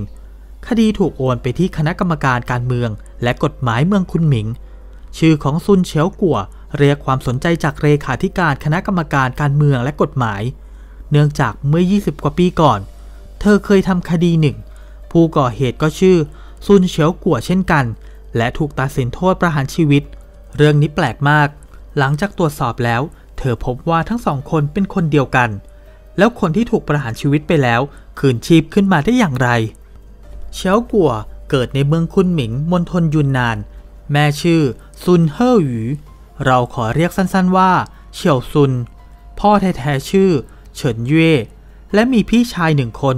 คดีถูกโอนไปที่คณะกรรมการการเมืองและกฎหมายเมืองคุนหมิง ชื่อของซุนเฉียวกัวเรียกความสนใจจากเลขาธิการคณะกรรมการการเมืองและกฎหมาย เนื่องจากเมื่อ 20 กว่าปีก่อน เธอเคยทำคดีหนึ่ง ผู้ก่อเหตุก็ชื่อซุนเฉียวกัวเช่นกัน และถูกตัดสินโทษประหารชีวิต เรื่องนี้แปลกมาก หลังจากตรวจสอบแล้ว เธอพบว่าทั้งสองคนเป็นคนเดียวกัน แล้วคนที่ถูกประหารชีวิตไปแล้วคืนชีพขึ้นมาได้อย่างไรเฉียวกัวเกิดในเมืองคุนหมิงมณฑลยุนนาน แม่ชื่อ ซุนเฮ่อหยูเราขอเรียกสั้นๆว่าเฉียวซุน พ่อแท้ๆชื่อเฉินเย่และมีพี่ชายหนึ่งคน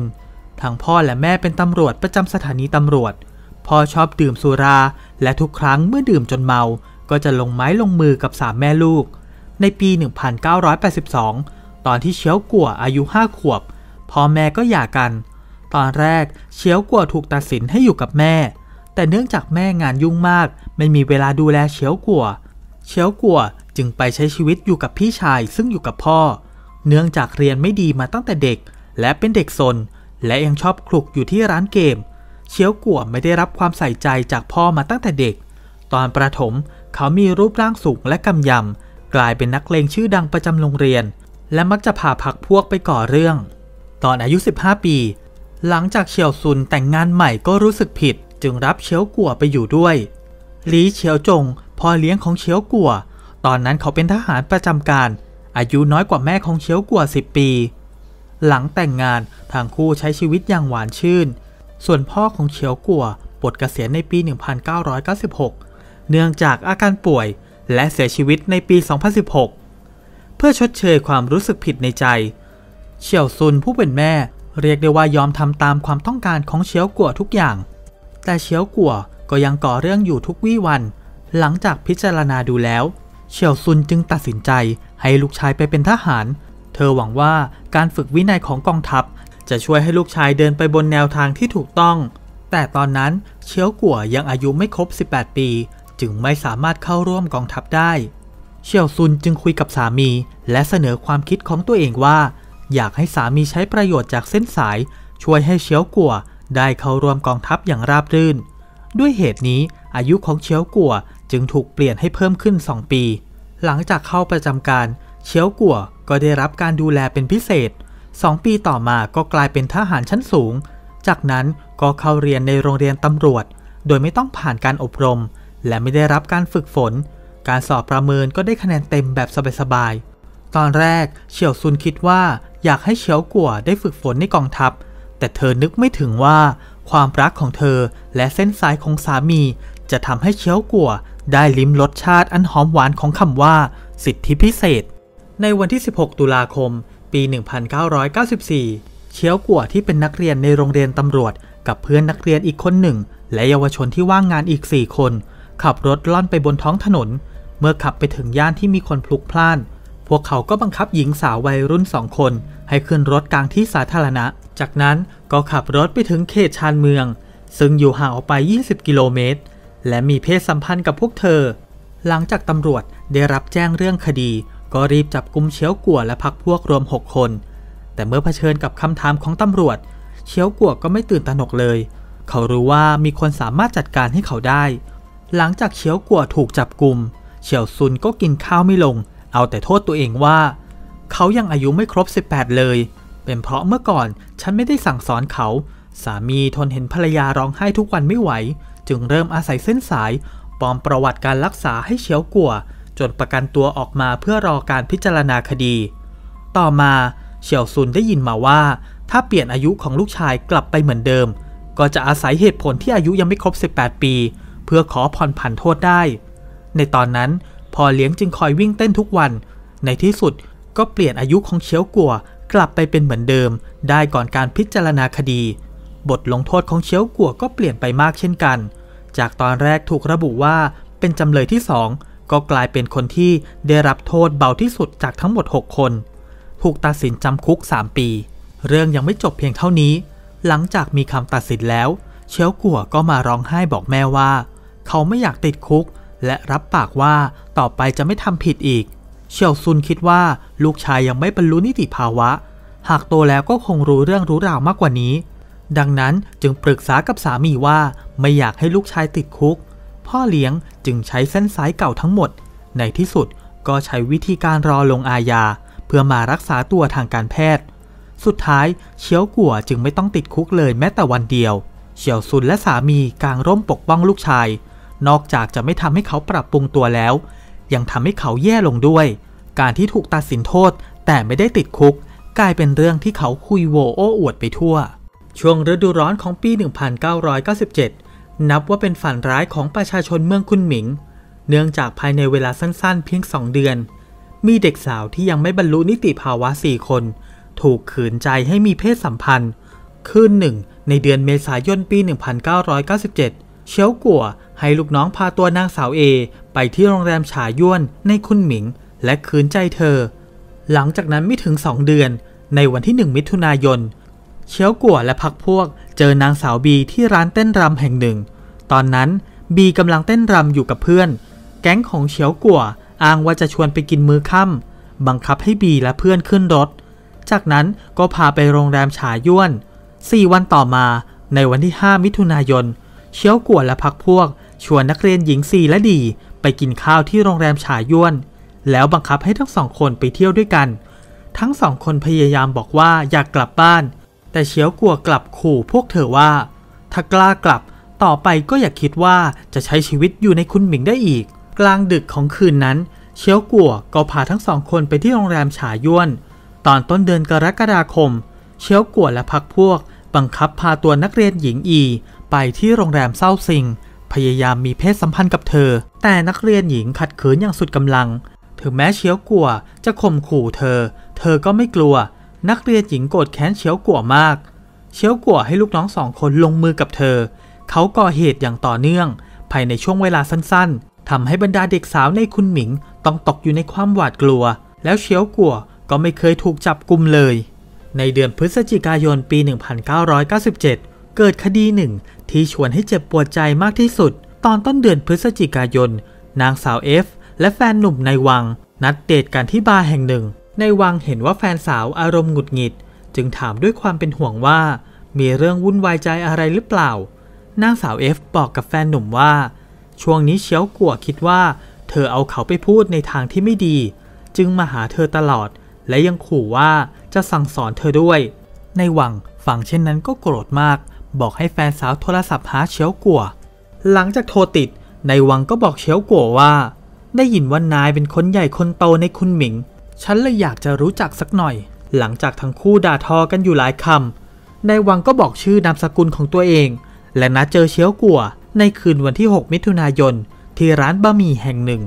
ทั้งพ่อและแม่เป็นตำรวจประจำสถานีตำรวจ พ่อชอบดื่มสุราและทุกครั้งเมื่อดื่มจนเมาก็จะลงไม้ลงมือกับสามแม่ลูก ในปี 1982 ตอนที่เชียวกัวอายุห้าขวบพ่อแม่ก็หย่ากันตอนแรกเฉียวกัวถูกตัดสินให้อยู่กับแม่ แต่เนื่องจากแม่งานยุ่งมาก ไม่มีเวลาดูแลเฉียวกัวเฉียวกัวจึงไปใช้ชีวิตอยู่กับพี่ชายซึ่งอยู่กับพ่อ เนื่องจากเรียนไม่ดีมาตั้งแต่เด็กและเป็นเด็กซนและยังชอบคลุกอยู่ที่ร้านเกม เฉียวกัวไม่ได้รับความใส่ใจจากพ่อมาตั้งแต่เด็ก ตอนประถมเขามีรูปร่างสูงและกำยำกลายเป็นนักเลงชื่อดังประจำโรงเรียน และมักจะพาพักพวกไปก่อเรื่อง ตอนอายุ 15 ปีหลังจากเฉียวซุนแต่งงานใหม่ก็รู้สึกผิดจึงรับเฉียวกัวไปอยู่ด้วย หลีเฉียวจงพ่อเลี้ยงของเฉียวกัวตอนนั้นเขาเป็นทหารประจำการ อายุน้อยกว่าแม่ของเฉียวกัวสิบปี หลังแต่งงานทางคู่ใช้ชีวิตอย่างหวานชื่น ส่วนพ่อของเฉียวกัวปลดเกษียณในปี 1996 เนื่องจากอาการป่วยและเสียชีวิตในปี 2016 เพื่อชดเชยความรู้สึกผิดในใจ เฉียวซุนผู้เป็นแม่เรียกได้ว่ายอมทำตามความต้องการของเฉียวกัวทุกอย่าง แต่เฉียวกัวก็ยังก่อเรื่องอยู่ทุกวี่วัน หลังจากพิจารณาดูแล้ว เฉียวซุนจึงตัดสินใจให้ลูกชายไปเป็นทหาร เธอหวังว่าการฝึกวินัยของกองทัพจะช่วยให้ลูกชายเดินไปบนแนวทางที่ถูกต้อง แต่ตอนนั้นเฉียวกัวยังอายุไม่ครบ 18 ปีจึงไม่สามารถเข้าร่วมกองทัพได้ เฉียวซุนจึงคุยกับสามีและเสนอความคิดของตัวเองว่าอยากให้สามีใช้ประโยชน์จากเส้นสาย ช่วยให้เชียวกัวได้เข้าร่วมกองทัพอย่างราบรื่น ด้วยเหตุนี้อายุของเชียวกัวจึงถูกเปลี่ยนให้เพิ่มขึ้น 2 ปี หลังจากเข้าประจำการ เชียวกัวก็ได้รับการดูแลเป็นพิเศษ 2 ปีต่อมาก็กลายเป็นทหารชั้นสูง จากนั้นก็เข้าเรียนในโรงเรียนตำรวจ โดยไม่ต้องผ่านการอบรม และไม่ได้รับการฝึกฝน การสอบประเมินก็ได้คะแนนเต็มแบบสบายๆตอนแรก เฉียวซุนคิดว่าอยากให้เฉียวกัวได้ฝึกฝนในกองทัพ แต่เธอนึกไม่ถึงว่า ความรักของเธอและเส้นสายของสามี จะทำให้เฉียวกัวได้ลิ้มรสชาติอันหอมหวานของคำว่า สิทธิพิเศษ ในวันที่ 16 ตุลาคม ปี 1994 เฉียวกัวที่เป็นนักเรียนในโรงเรียนตำรวจกับเพื่อนนักเรียนอีกคนหนึ่ง และเยาวชนที่ว่างงานอีก 4 คนขับรถล่อนไปบนท้องถนน เมื่อขับไปถึงย่านที่มีคนพลุกพล่านพวกเขาก็บังคับหญิงสาววัยรุ่นสองคน ให้ขึ้นรถกลางที่สาธารณะ จากนั้นก็ขับรถไปถึงเขตชานเมือง ซึ่งอยู่ห่างออกไป 20 กิโลเมตร และมีเพศสัมพันธ์กับพวกเธอ หลังจากตำรวจได้รับแจ้งเรื่องคดี ก็รีบจับกุมเชียวกัวและพักพวกรวม 6 คน แต่เมื่อเผชิญกับคำถามของตำรวจ เชียวกัวก็ไม่ตื่นตระหนกเลย เขารู้ว่ามีคนสามารถจัดการให้เขาได้ หลังจากเชียวกัวถูกจับกุมเฉียวซุนก็กินข้าวไม่ลงเอาแต่โทษตัวเองว่า เขายังอายุไม่ครบ 18 เลย เป็นเพราะเมื่อก่อนฉันไม่ได้สั่งสอนเขา สามีทนเห็นภรรยาร้องไห้ทุกวันไม่ไหว จึงเริ่มอาศัยเส้นสาย ปลอมประวัติการรักษาให้เฉียวกัวจนประกันตัวออกมาเพื่อรอการพิจารณาคดี ต่อมาเฉียวซุนได้ยินมาว่า ถ้าเปลี่ยนอายุของลูกชายกลับไปเหมือนเดิม ก็จะอาศัยเหตุผลที่อายุยังไม่ครบ 18 ปี เพื่อขอผ่อนผันโทษได้ ในตอนนั้นพอเลี้ยงจึงคอยวิ่งเต้นทุกวัน ในที่สุดก็เปลี่ยนอายุของเชียวกัวกลับไปเป็นเหมือนเดิมได้ก่อนการพิจารณาคดี บทลงโทษของเชียวกัวก็เปลี่ยนไปมากเช่นกัน จากตอนแรกถูกระบุว่า เป็นจำเลยที่สองก็กลายเป็นคนที่ได้รับโทษเบาที่สุดจากทั้งหมด6คนถูกตัดสินจำคุก 3 ปี เรื่องยังไม่จบเพียงเท่านี้ หลังจากมีคำตัดสินแล้วเชียวกัวก็มาร้องไห้บอกแม่ว่า เขาไม่อยากติดคุกและรับปากว่าต่อไปจะไม่ทำผิดอีก เฉียวซุนคิดว่าลูกชายยังไม่บรรลุนิติภาวะ หากโตแล้วก็คงรู้เรื่องรู้ราวมากกว่านี้ ดังนั้นจึงปรึกษากับสามีว่าไม่อยากให้ลูกชายติดคุก พ่อเลี้ยงจึงใช้เส้นสายเก่าทั้งหมด ในที่สุดก็ใช้วิธีการรอลงอาญา เพื่อมารักษาตัวทางการแพทย์ สุดท้ายเชียวกัวจึงไม่ต้องติดคุกเลยแม้แต่วันเดียวเฉียวซุนและสามีกางร่มปกป้องลูกชายนอกจากจะไม่ทำให้เขาปรับปรุงตัวแล้ว ยังทำให้เขาแย่ลงด้วย การที่ถูกตัดสินโทษ แต่ไม่ได้ติดคุก กลายเป็นเรื่องที่เขาคุยโวโอ้อวดไปทั่ว ช่วงฤดูร้อนของปี 1997 นับว่าเป็นฝันร้ายของประชาชนเมืองคุนหมิง เนื่องจากภายในเวลาสั้นๆ เพียง 2 เดือน มีเด็กสาวที่ยังไม่บรรลุนิติภาวะ4คน ถูกขืนใจให้มีเพศสัมพันธ์ คืนหนึ่ง ในเดือนเมษายนปี 1997เฉียวกัวให้ลูกน้องพาตัวนางสาวเอไปที่โรงแรมฉายวนในคุนหมิงและคืนใจเธอ หลังจากนั้นไม่ถึงสองเดือน ในวันที่หนึ่งมิถุนายนเฉียวกัวและพักพวกเจอนางสาวบีที่ร้านเต้นรำแห่งหนึ่ง ตอนนั้นบีกำลังเต้นรำอยู่กับเพื่อน แก๊งของเฉียวกัวอ้างว่าจะชวนไปกินมือค่ำบังคับให้บีและเพื่อนขึ้นรถ จากนั้นก็พาไปโรงแรมฉายวนสี่วันต่อมาในวันที่ 5 มิถุนายนเชียวกวนและพักพวกชวนนักเรียนหญิงซีและดีไปกินข้าวที่โรงแรมฉายยวนแล้วบังคับให้ทั้งสองคนไปเที่ยวด้วยกัน ทั้งสองคนพยายามบอกว่าอยากกลับบ้านแต่เชียวกัวกลับขู่พวกเธอว่าถ้ากล้ากลับต่อไปก็อย่าคิดว่าจะใช้ชีวิตอยู่ในคุณหมิงได้อีก กลางดึกของคืนนั้นเชียวกัวก็พาทั้งสองคนไปที่โรงแรมฉายยวนตอนต้นเดือนกรกฎาคมเชียวกัวและพักพวกบังคับพาตัวนักเรียนหญิงอีไปที่โรงแรมเศร้าซิง พยายามมีเพศสัมพันธ์กับเธอ แต่นักเรียนหญิงขัดขืนอย่างสุดกำลัง ถึงแม้เชียวกัวจะข่มขู่เธอ เธอก็ไม่กลัว นักเรียนหญิงโกรธแค้นเชียวกัวมาก เชียวกัวให้ลูกน้องสองคนลงมือกับเธอ เขาก่อเหตุอย่างต่อเนื่อง ภายในช่วงเวลาสั้นๆทำให้บรรดาเด็กสาวในคุณหมิง ต้องตกอยู่ในความหวาดกลัว แล้วเชียวกัวก็ไม่เคยถูกจับกุมเลย ในเดือนพฤศจิกายนปี 1997 เกิดคดีหนึ่งที่ชวนให้เจ็บปวดใจมากที่สุด ตอนต้นเดือนพฤศจิกายน นางสาวเอฟ และแฟนหนุ่มในวังนัดเดทกันที่บาร์แห่งหนึ่ง ในวังเห็นว่าแฟนสาวอารมณ์หงุดหงิด จึงถามด้วยความเป็นห่วงว่า มีเรื่องวุ่นวายใจอะไรหรือเปล่า นางสาวเอฟบอกกับแฟนหนุ่มว่า ช่วงนี้เชียวกัวคิดว่า เธอเอาเขาไปพูดในทางที่ไม่ดี จึงมาหาเธอตลอด และยังขู่ว่าจะสั่งสอนเธอด้วย ในวังฝั่งเช่นนั้นก็โกรธมากบอกให้แฟนสาวโทรศัพท์หาเฉียวกัว หลังจากโทรติดนายวังก็บอกเฉียวกัวว่า ได้ยินว่านายเป็นคนใหญ่คนโตในคุณหมิง ฉันเลยอยากจะรู้จักสักหน่อย หลังจากทั้งคู่ด่าทอกันอยู่หลายคำนายวังก็บอกชื่อนามสกุลของตัวเอง และนัดเจอเฉียวกัวในคืนวันที่ 6 มิถุนายนที่ร้านบะหมี่แห่งหนึ่ง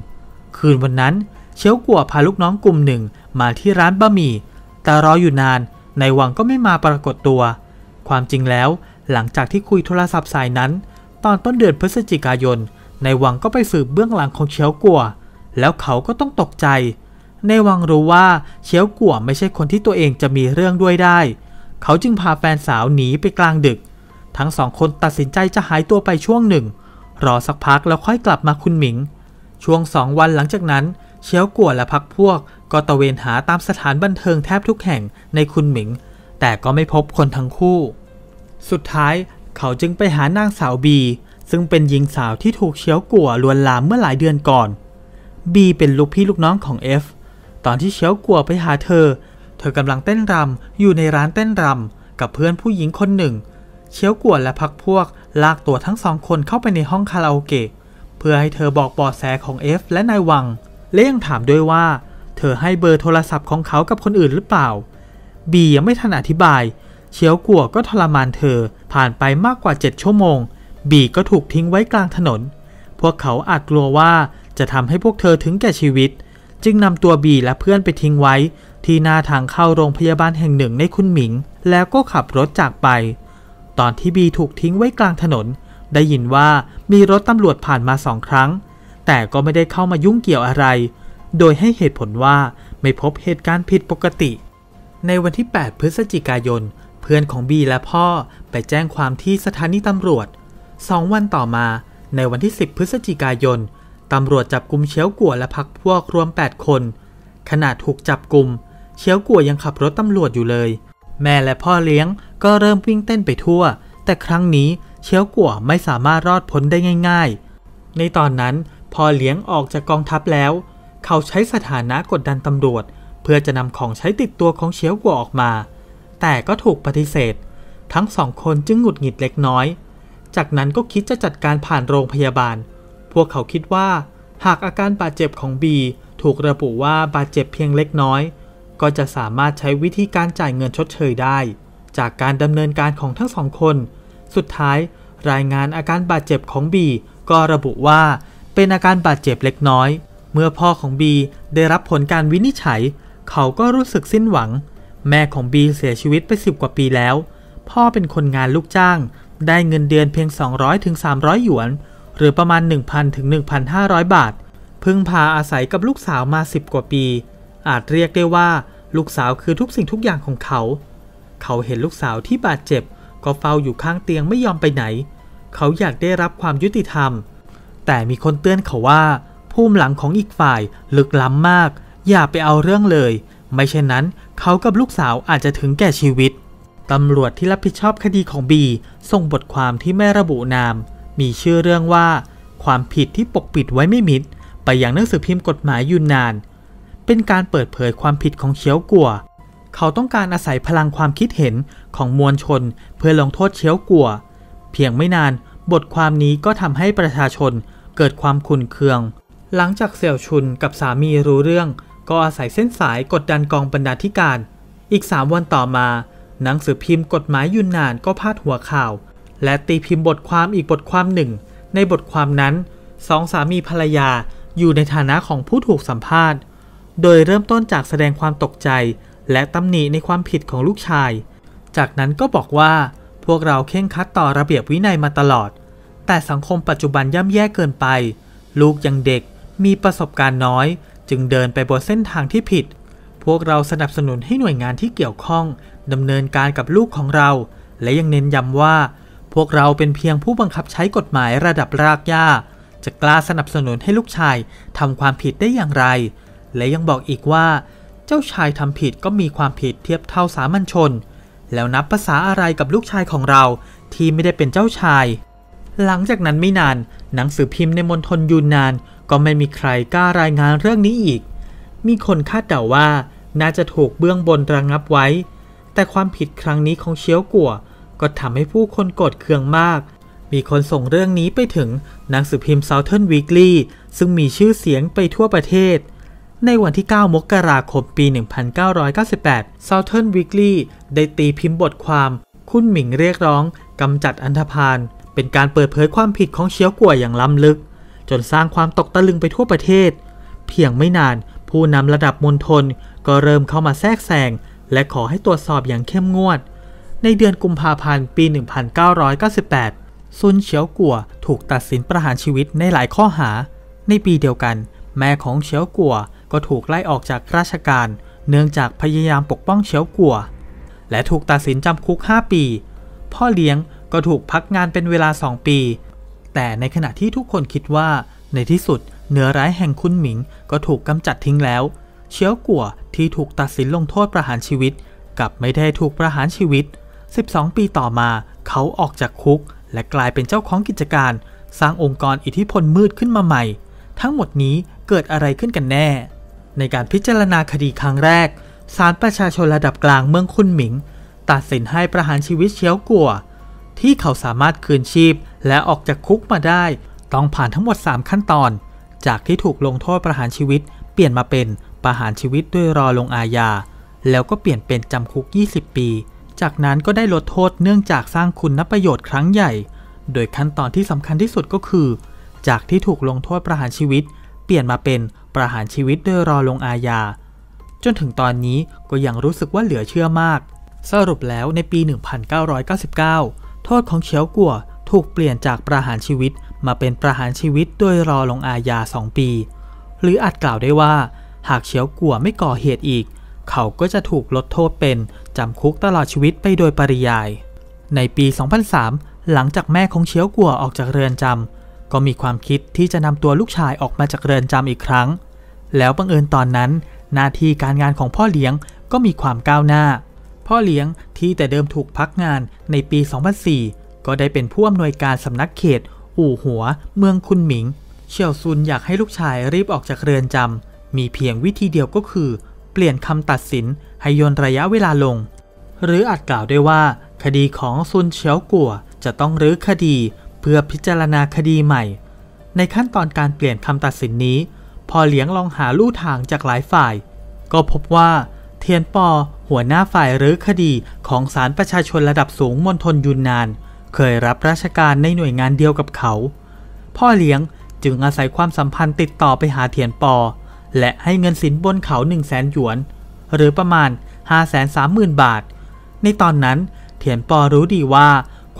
คืนวันนั้นเฉียวกัวพาลูกน้องกลุ่มหนึ่งมาที่ร้านบะหมี่ แต่รออยู่นานนายวังก็ไม่มาปรากฏตัว ความจริงแล้วหลังจากที่คุยโทรศัพท์สายนั้น ตอนต้นเดือนพฤศจิกายน ในวังก็ไปสืบเบื้องหลังของเฉียวกัว แล้วเขาก็ต้องตกใจ ในวังรู้ว่าเฉียวกัวไม่ใช่คนที่ตัวเองจะมีเรื่องด้วยได้ เขาจึงพาแฟนสาวหนีไปกลางดึก ทั้งสองคนตัดสินใจจะหายตัวไปช่วงหนึ่ง รอสักพักแล้วค่อยกลับมาคุณหมิง ช่วงสองวันหลังจากนั้นเฉียวกัวและพักพวกก็ตะเวนหาตามสถานบันเทิงแทบทุกแห่งในคุณหมิง แต่ก็ไม่พบคนทั้งคู่สุดท้ายเขาจึงไปหานางสาวบีซึ่งเป็นหญิงสาวที่ถูกเชียวกัวลวนลามเมื่อหลายเดือนก่อนบีเป็นลูกพี่ลูกน้องของเอฟตอนที่เชียวกัวไปหาเธอ เธอกำลังเต้นรำอยู่ในร้านเต้นรำกับเพื่อนผู้หญิงคนหนึ่ง เชียวกัวและพักพวก ลากตัวทั้งสองคนเข้าไปในห้องคาราโอเกะ เพื่อให้เธอบอกบอแสของเอฟและนายวังและยังถามด้วยว่า เธอให้เบอร์โทรศัพท์ของเขากับคนอื่นหรือเปล่าบียังไม่ทันอธิบายเฉียวกัวก็ทรมานเธอผ่านไปมากกว่า 7 ชั่วโมง บีก็ถูกทิ้งไว้กลางถนน พวกเขาอาจกลัวว่าจะทำให้พวกเธอถึงแก่ชีวิต จึงนำตัวบีและเพื่อนไปทิ้งไว้ ที่หน้าทางเข้าโรงพยาบาลแห่งหนึ่งในคุนหมิง แล้วก็ขับรถจากไป ตอนที่บีถูกทิ้งไว้กลางถนน ได้ยินว่ามีรถตำรวจผ่านมาสองครั้ง แต่ก็ไม่ได้เข้ามายุ่งเกี่ยวอะไร โดยให้เหตุผลว่าไม่พบเหตุการณ์ผิดปกติ ในวันที่ 8 พฤศจิกายนพื่อนของบีและพ่อไปแจ้งความที่สถานีตำรวจสองวันต่อมาในวันที่ 10 พฤศจิกายนตำรวจจับกลุ่มเชียวกัวและพักพวกรวม 8 คนขณะถูกจับกลุ่มเชียวกัวยังขับรถตำรวจอยู่เลย แม่และพ่อเลี้ยงก็เริ่มวิ่งเต้นไปทั่ว แต่ครั้งนี้เชียวกัวไม่สามารถรอดพ้นได้ง่ายๆ ในตอนนั้นพ่อเลี้ยงออกจากกองทัพแล้ว เขาใช้สถานะกดดันตำรวจ เพื่อจะนำของใช้ติดตัวของเชียวกัวออกมาแต่ก็ถูกปฏิเสธ ทั้งสองคนจึงหงุดหงิดเล็กน้อย จากนั้นก็คิดจะจัดการผ่านโรงพยาบาล พวกเขาคิดว่า หากอาการบาดเจ็บของบีถูกระบุว่าบาดเจ็บเพียงเล็กน้อย ก็จะสามารถใช้วิธีการจ่ายเงินชดเชยได้ จากการดำเนินการของทั้งสองคน สุดท้าย รายงานอาการบาดเจ็บของบีก็ระบุว่าเป็นอาการบาดเจ็บเล็กน้อย เมื่อพ่อของบีได้รับผลการวินิจฉัย เขาก็รู้สึกสิ้นหวังแม่ของบีเสียชีวิตไปสิบกว่าปีแล้ว พ่อเป็นคนงานลูกจ้าง ได้เงินเดือนเพียง 200-300ถึง 300หยวน หรือประมาณ 1,000 ถึง 1,500 บาท พึ่งพาอาศัยกับลูกสาวมาสิบกว่าปี อาจเรียกได้ว่าลูกสาวคือทุกสิ่งทุกอย่างของเขา เขาเห็นลูกสาวที่บาดเจ็บ ก็เฝ้าอยู่ข้างเตียงไม่ยอมไปไหน เขาอยากได้รับความยุติธรรมแต่มีคนเตือนเขาว่าภูมิหลังของอีกฝ่ายลึกล้ำมาก อย่าไปเอาเรื่องเลย ไม่เช่นนั้นเขากับลูกสาวอาจจะถึงแก่ชีวิต ตำรวจที่รับผิดชอบคดีของบี ส่งบทความที่ไม่ระบุนาม มีชื่อเรื่องว่า ความผิดที่ปกปิดไว้ไม่มิดไปยังหนังสือพิมพ์กฎหมายยูนนาน เป็นการเปิดเผยความผิดของเชียวกัว เขาต้องการอาศัยพลังความคิดเห็นของมวลชน เพื่อลงโทษเชียวกัว เพียงไม่นาน บทความนี้ก็ทำให้ประชาชน เกิดความขุ่นเคือง หลังจากเสี่ยวชุนกับสามีรู้เรื่องก็อาศัยเส้นสายกดดันกองบรรณาธิการ อีก 3 วันต่อมา หนังสือพิมพ์กฎหมายยุนนานก็พาดหัวข่าว และตีพิมพ์บทความอีกบทความหนึ่ง ในบทความนั้นสองสามีภรรยาอยู่ในฐานะของผู้ถูกสัมภาษณ์ โดยเริ่มต้นจากแสดงความตกใจและตำหนิในความผิดของลูกชาย จากนั้นก็บอกว่าพวกเราเข่งคัดต่อระเบียบวินัยมาตลอด แต่สังคมปัจจุบันย่ำแย่เกินไป ลูกยังเด็กมีประสบการณ์น้อยจึงเดินไปบนเส้นทางที่ผิด พวกเราสนับสนุนให้หน่วยงานที่เกี่ยวข้องดำเนินการกับลูกของเรา และยังเน้นย้ำว่า พวกเราเป็นเพียงผู้บังคับใช้กฎหมายระดับรากหญ้า จะกล้าสนับสนุนให้ลูกชายทำความผิดได้อย่างไร และยังบอกอีกว่า เจ้าชายทำผิดก็มีความผิดเทียบเท่าสามัญชน แล้วนับภาษาอะไรกับลูกชายของเราที่ไม่ได้เป็นเจ้าชาย หลังจากนั้นไม่นานหนังสือพิมพ์ในมณฑลยูนนานก็ไม่มีใครกล้ารายงานเรื่องนี้อีก มีคนคาดเดาว่าน่าจะถูกเบื้องบนระงงับไว้ แต่ความผิดครั้งนี้ของเชียวกัวก็ทำให้ผู้คนโกรธเคืองมาก มีคนส่งเรื่องนี้ไปถึงหนังสือพิมพ์ Southern Weekly ซึ่งมีชื่อเสียงไปทั่วประเทศ ในวันที่ 9 มกราคม ปี 1998 Southern Weekly ได้ตีพิมพ์บทความ คุณหมิงเรียกร้องกำจัดอันธพาลเป็นการเปิดเผยความผิดของเชียวกัวอย่างล้ำลึกจนสร้างความตกตะลึงไปทั่วประเทศ เพียงไม่นานผู้นำระดับมณฑลก็เริ่มเข้ามาแทรกแซงและขอให้ตรวจสอบอย่างเข้มงวด ในเดือนกุมภาพันธ์ปี 1998 ซุนเฉียวกัวถูกตัดสินประหารชีวิตในหลายข้อหา ในปีเดียวกันแม่ของเฉียวกัวก็ถูกไล่ออกจากราชการ เนื่องจากพยายามปกป้องเฉียวกัว และถูกตัดสินจำคุก 5 ปี พ่อเลี้ยงก็ถูกพักงานเป็นเวลา 2 ปีแต่ในขณะที่ทุกคนคิดว่าในที่สุดเนื้อร้ายแห่งคุณหมิงก็ถูกกำจัดทิ้งแล้ว เชียวกัวที่ถูกตัดสินลงโทษประหารชีวิต กับไม่ได้ถูกประหารชีวิต 12 ปีต่อมาเขาออกจากคุกและกลายเป็นเจ้าของกิจการ สร้างองค์กรอิทธิพลมืดขึ้นมาใหม่ ทั้งหมดนี้เกิดอะไรขึ้นกันแน่ ในการพิจารณาคดีครั้งแรกศาลประชาชนระดับกลางเมืองคุณหมิง ตัดสินให้ประหารชีวิตเชียวกัวที่เขาสามารถคืนชีพและออกจากคุกมาได้ต้องผ่านทั้งหมด 3 ขั้นตอน จากที่ถูกลงโทษประหารชีวิต เปลี่ยนมาเป็นประหารชีวิตด้วยรอลงอาญา แล้วก็เปลี่ยนเป็นจำคุก 20 ปี จากนั้นก็ได้ลดโทษเนื่องจากสร้างคุณนประโยชน์ครั้งใหญ่ โดยขั้นตอนที่สำคัญที่สุดก็คือ จากที่ถูกลงโทษประหารชีวิต เปลี่ยนมาเป็นประหารชีวิตด้วยรอลงอาญาจนถึงตอนนี้ก็ยังรู้สึกว่าเหลือเชื่อมาก สรุปแล้วในปี 1999โทษของเฉียวกัวถูกเปลี่ยนจากประหารชีวิตมาเป็นประหารชีวิตโดยรอลงอาญาสองปี หรืออาจกล่าวได้ว่า หากเฉียวกัวไม่ก่อเหตุอีก เขาก็จะถูกลดโทษเป็นจำคุกตลอดชีวิตไปโดยปริยาย ในปี 2003 หลังจากแม่ของเฉียวกัวออกจากเรือนจำก็มีความคิดที่จะนำตัวลูกชายออกมาจากเรือนจำอีกครั้ง แล้วบังเอิญตอนนั้นหน้าที่การงานของพ่อเลี้ยงก็มีความก้าวหน้าพ่อเลี้ยงที่แต่เดิมถูกพักงานในปี 2004 ก็ได้เป็นผู้อำนวยการสำนักเขต อู่หัวเมืองคุนหมิงเฉียวซุนอยากให้ลูกชายรีบออกจากเรือนจำมีเพียงวิธีเดียวก็คือ เปลี่ยนคำตัดสินให้ย่นระยะเวลาลง หรืออาจกล่าวได้ว่าคดีของซุนเฉียวกัวจะต้องรื้อคดี เพื่อพิจารณาคดีใหม่ ในขั้นตอนการเปลี่ยนคำตัดสินนี้พ่อเลี้ยงลองหาลู่ทางจากหลายฝ่าย ก็พบว่า เทียนปอหัวหน้าฝ่ายรื้อคดีของศาลประชาชนระดับสูงมณฑลยุนนาน เคยรับราชการในหน่วยงานเดียวกับเขา พ่อเลี้ยงจึงอาศัยความสัมพันธ์ติดต่อไปหาเทียนปอและให้เงินสินบนเขา1 0 0 0 0แสนหยวน หรือประมาณ 5 3 0 0 0 0 บาท ในตอนนั้นเทียนปอรู้ดีว่า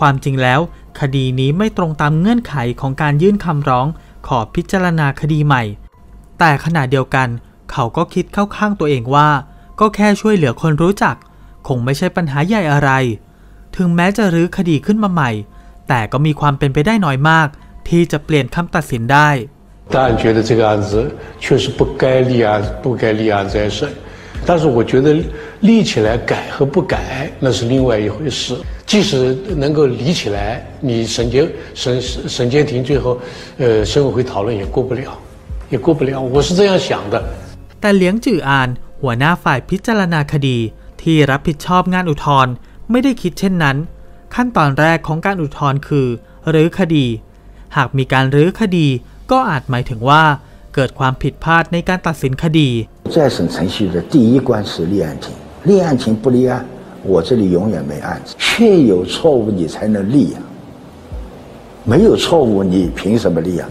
ความจริงแล้วคดีนี้ไม่ตรงตามเงื่อนไขของการยื่นคำร้อง ขอพิจารณาคดีใหม่ แต่ขณะเดียวกันเขาก็คิดเข้าข้างตัวเองว่าก็แค่ช่วยเหลือคนรู้จัก คงไม่ใช่ปัญหาใหญ่อะไร ถึงแม้จะรื้อคดีขึ้นมาใหม่ แต่ก็มีความเป็นไปได้น้อยมาก ที่จะเปลี่ยนคำตัดสินได้当然觉得这个案子确实不该立案，不该立案再审。但是我觉得立起来改和不改那是另外一回事。即使能够立起来，你审结审审结庭最后，呃，审委会讨论也过不了，也过不了。我是这样想的。แต่เลี้ยงจื่ออานัวหน้าฝ่ายพิจารณาคดีที่รับผิดชอบงานอุทธรณ์ไม่ได้คิดเช่นนั้น ขั้นตอนแรกของการอุทธรณ์คือรื้อคดี หากมีการรื้อคดี ก็อาจหมายถึงว่า เกิดความผิดพลาดในการตัดสินคดี再审程序的第一关是立案庭立案庭不立案我这里永远没案子确有错误你才能立啊没有错误你凭什么立啊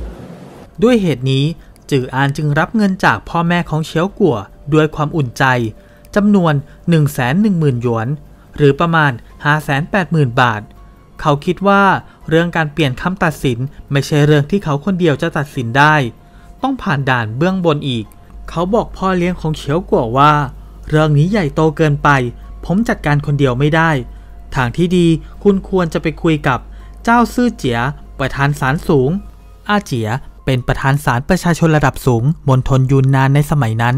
ด้วยเหตุนี้ จืออานจึงรับเงินจากพ่อแม่ของเฉียวกัวด้วยความอุ่นใจ จำนวน 110,000หยวน หรือประมาณ580,000 บาท เขาคิดว่าเรื่องการเปลี่ยนคำตัดสินไม่ใช่เรื่องที่เขาคนเดียวจะตัดสินได้ ต้องผ่านด่านเบื้องบนอีก เขาบอกพ่อเลี้ยงของเฉียวกัวว่า เรื่องนี้ใหญ่โตเกินไป ผมจัดการคนเดียวไม่ได้ ทางที่ดีคุณควรจะไปคุยกับเจ้าซื่อเจีย ประธานศาลสูง อาเจียเป็นประธานศาลประชาชนระดับสูงมณฑลยูนนานในสมัยนั้น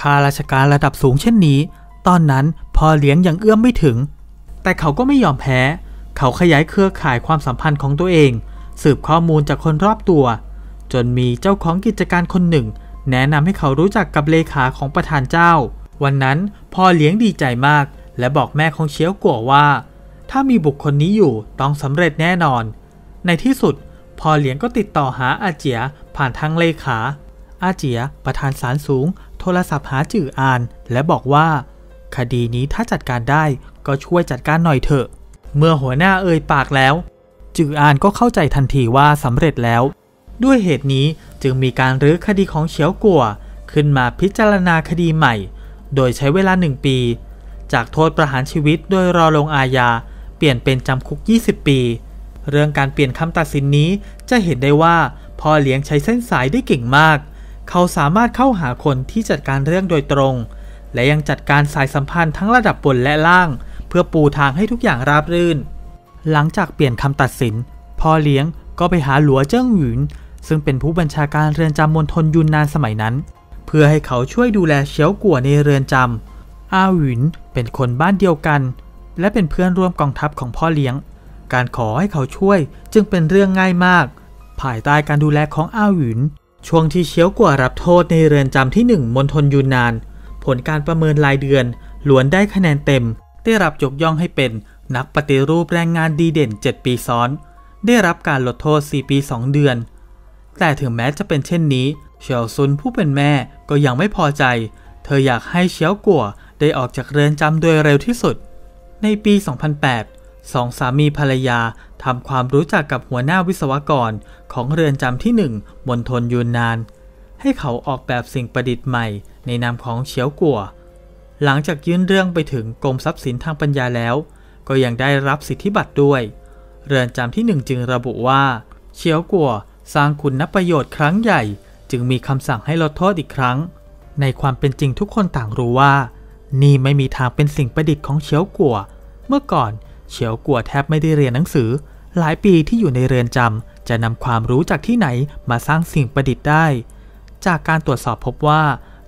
ข้าราชการระดับสูงเช่นนี้ ตอนนั้นพอเลี้ยงยังเอื้อมไม่ถึง แต่เขาก็ไม่ยอมแพ้ เขาขยายเครือข่ายความสัมพันธ์ของตัวเอง สืบข้อมูลจากคนรอบตัว จนมีเจ้าของกิจการคนหนึ่ง แนะนำให้เขารู้จักกับเลขาของประธานเจ้า วันนั้นพ่อเลี้ยงดีใจมาก และบอกแม่ของเชียวกัวว่า ถ้ามีบุคคลนี้อยู่ ต้องสำเร็จแน่นอน ในที่สุดพ่อเลี้ยงก็ติดต่อหาอาเจียผ่านทางเลขา อาเจีย ประธานศาลสูงโทรศัพท์หาจื่ออานและบอกว่า คดีนี้ถ้าจัดการได้ก็ช่วยจัดการหน่อยเถอะ เมื่อหัวหน้าเอ่ยปากแล้ว จื่ออานก็เข้าใจทันทีว่าสำเร็จแล้ว ด้วยเหตุนี้จึงมีการรื้อคดีของเฉียวกัวขึ้นมาพิจารณาคดีใหม่ โดยใช้เวลาหนึ่งปี จากโทษประหารชีวิตโดยรอลงอาญา เปลี่ยนเป็นจำคุก 20 ปี เรื่องการเปลี่ยนคำตัดสินนี้จะเห็นได้ว่าพ่อเลี้ยงใช้เส้นสายได้เก่งมากเขาสามารถเข้าหาคนที่จัดการเรื่องโดยตรง และยังจัดการสายสัมพันธ์ทั้งระดับบนและล่าง เพื่อปูทางให้ทุกอย่างราบรื่น หลังจากเปลี่ยนคำตัดสิน พ่อเลี้ยงก็ไปหาหลัวเจิ้งหยุนซึ่งเป็นผู้บัญชาการเรือนจำมณฑลยุนนานสมัยนั้น เพื่อให้เขาช่วยดูแลเฉียวกัวในเรือนจำอาหยุนเป็นคนบ้านเดียวกัน และเป็นเพื่อนร่วมกองทัพของพ่อเลี้ยง การขอให้เขาช่วยจึงเป็นเรื่องง่ายมากภายใต้การดูแลของอาหยุนช่วงที่เชียวกัวรับโทษในเรือนจำที่ 1มณฑลยูนนาน ผลการประเมินรายเดือนล้วนได้คะแนนเต็ม ได้รับยกย่องให้เป็นนักปฏิรูปแรงงานดีเด่น 7 ปีซ้อน ได้รับการลดโทษ 4 ปี 2 เดือน แต่ถึงแม้จะเป็นเช่นนี้ เฉียวซุนผู้เป็นแม่ก็ยังไม่พอใจ เธออยากให้เชียวกัวได้ออกจากเรือนจำโดยเร็วที่สุด ในปี 2008สองสามีภรรยาทำความรู้จักกับหัวหน้าวิศวกรของเรือนจำที่หนึ่งมณฑลยูนนาน ให้เขาออกแบบสิ่งประดิษฐ์ใหม่ในนามของเฉียวกัวหลังจากยื่นเรื่องไปถึงกรมทรัพย์สินทางปัญญาแล้ว ก็ยังได้รับสิทธิบัตรด้วย เรือนจำที่หนึ่งจึงระบุว่าเฉียวกัวสร้างคุณนับประโยชน์ครั้งใหญ่ จึงมีคำสั่งให้ลดโทษอีกครั้ง ในความเป็นจริงทุกคนต่างรู้ว่า นี่ไม่มีทางเป็นสิ่งประดิษฐ์ของเฉียวกัวเมื่อก่อนเฉียวกลัวแทบไม่ได้เรียนหนังสือ หลายปีที่อยู่ในเรือนจำจะนำความรู้จากที่ไหนมาสร้างสิ่งประดิษฐ์ได้ จากการตรวจสอบพบว่า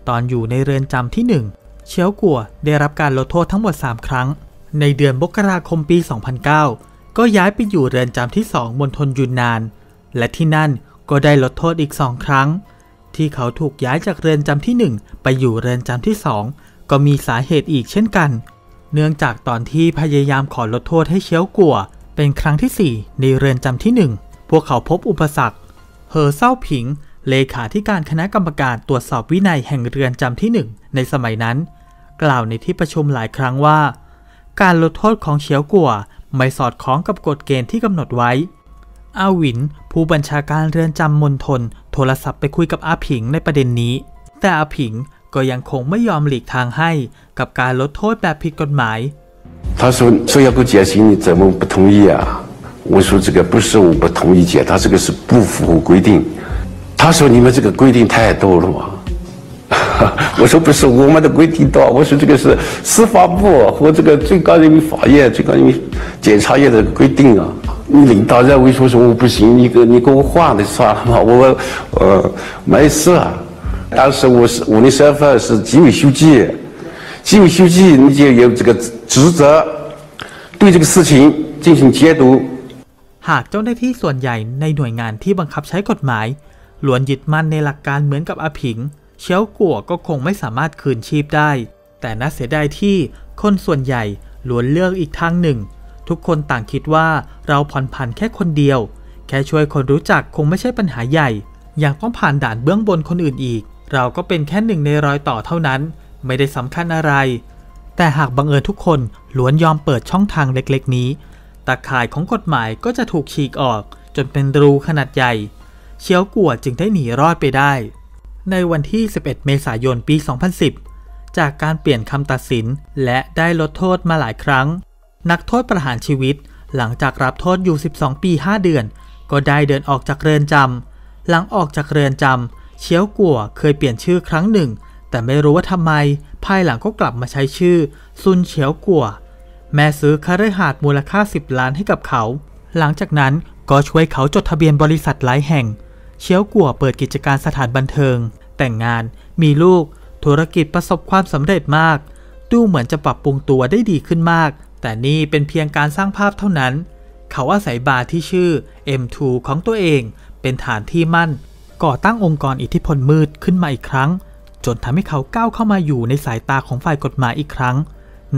ตอนอยู่ในเรือนจำที่ 1เฉียวกัวได้รับการลดโทษทั้งหมด 3 ครั้ง ในเดือนมกราคมปี 2009 ก็ย้ายไปอยู่เรือนจำที่2มณฑลยุนนาน และที่นั่นก็ได้ลดโทษอีกสองครั้ง ที่เขาถูกย้ายจากเรือนจำที่ 1 ไปอยู่เรือนจำที่ 2 ก็มีสาเหตุอีกเช่นกันเนื่องจากตอนที่พยายามขอลดโทษให้เชียวกัว เป็นครั้งที่ 4 ในเรือนจำที่ 1 พวกเขาพบอุปสรรคเฮอเซ้าผิง เลขาธิการคณะกรรมการตรวจสอบวินัยแห่งเรือนจำที่ 1 ในสมัยนั้น กล่าวในที่ประชุมหลายครั้งว่า การลดโทษของเชียวกัวไม่สอดคล้องกับกฎเกณฑ์ที่กำหนดไว้อาวิน ผู้บัญชาการเรือนจำมณฑลโทรศัพท์ไปคุยกับอาผิงในประเด็นนี้ แต่อาผิงก็ยังคงไม่ยอมหลีกทางให้กับการลดโทษแบบผิดกฎหมาย。他说：“说要给我减刑，你怎么不同意啊？我说这个不是我不同意减，他这个是不符合规定。他说你们这个规定太多了嘛？我说不是我们的规定多，我说这个是司法部和这个最高人民法院、最高人民检察院的规定啊。你领导认为说什么不行，你给你给我换了算了吗？我呃没事。”啊。当时我是我的身份是纪委书记，纪委书记你就有这个职责，对这个事情进行监督。หากเจ้าหน้าที่ส่วนใหญ่ในหน่วยงานที่บังคับใช้กฎหมายล้วนยึดมั่นในหลักการเหมือนกับอาผิงเชียวกัวก็คงไม่สามารถคืนชีพได้แต่น่าเสียดายที่คนส่วนใหญ่ล้วนเลือกอีกทางหนึ่ง ทุกคนต่างคิดว่าเราผ่อนผันแค่คนเดียวแค่ช่วยคนรู้จักคงไม่ใช่ปัญหาใหญ่ยังต้องผ่านด่านเบื้องบนคนอื่นอีกเราก็เป็นแค่หนึ่งในรอยต่อเท่านั้น ไม่ได้สำคัญอะไร แต่หากบังเอิญทุกคนล้วนยอมเปิดช่องทางเล็กๆนี้ตาข่ายของกฎหมายก็จะถูกฉีกออก จนเป็นรูขนาดใหญ่ เชียวกัวจึงได้หนีรอดไปได้ ในวันที่ 11 เมษายนปี 2010 จากการเปลี่ยนคำตัดสินและได้ลดโทษมาหลายครั้ง นักโทษประหารชีวิต หลังจากรับโทษอยู่ 12 ปี 5 เดือน ก็ได้เดินออกจากเรือนจำหลังออกจากเรือนจำเชียวกัวเคยเปลี่ยนชื่อครั้งหนึ่ง แต่ไม่รู้ว่าทำไมภายหลังก็กลับมาใช้ชื่อซุนเฉียวกัว แม่ซื้อคาร์หาส์มูลค่า 10 ล้านให้กับเขา หลังจากนั้นก็ช่วยเขาจดทะเบียนบริษัทหลายแห่ง เชียวกัวเปิดกิจการสถานบันเทิง แต่งงานมีลูก ธุรกิจประสบความสำเร็จมาก ดูเหมือนจะปรับปรุงตัวได้ดีขึ้นมาก แต่นี่เป็นเพียงการสร้างภาพเท่านั้น เขาอาศัยบาร์ที่ชื่อ M2 ของตัวเองเป็นฐานที่มั่นก่อตั้งองค์กรอิทธิพลมืดขึ้นมาอีกครั้ง จนทำให้เขาก้าวเข้ามาอยู่ในสายตาของฝ่ายกฎหมายอีกครั้ง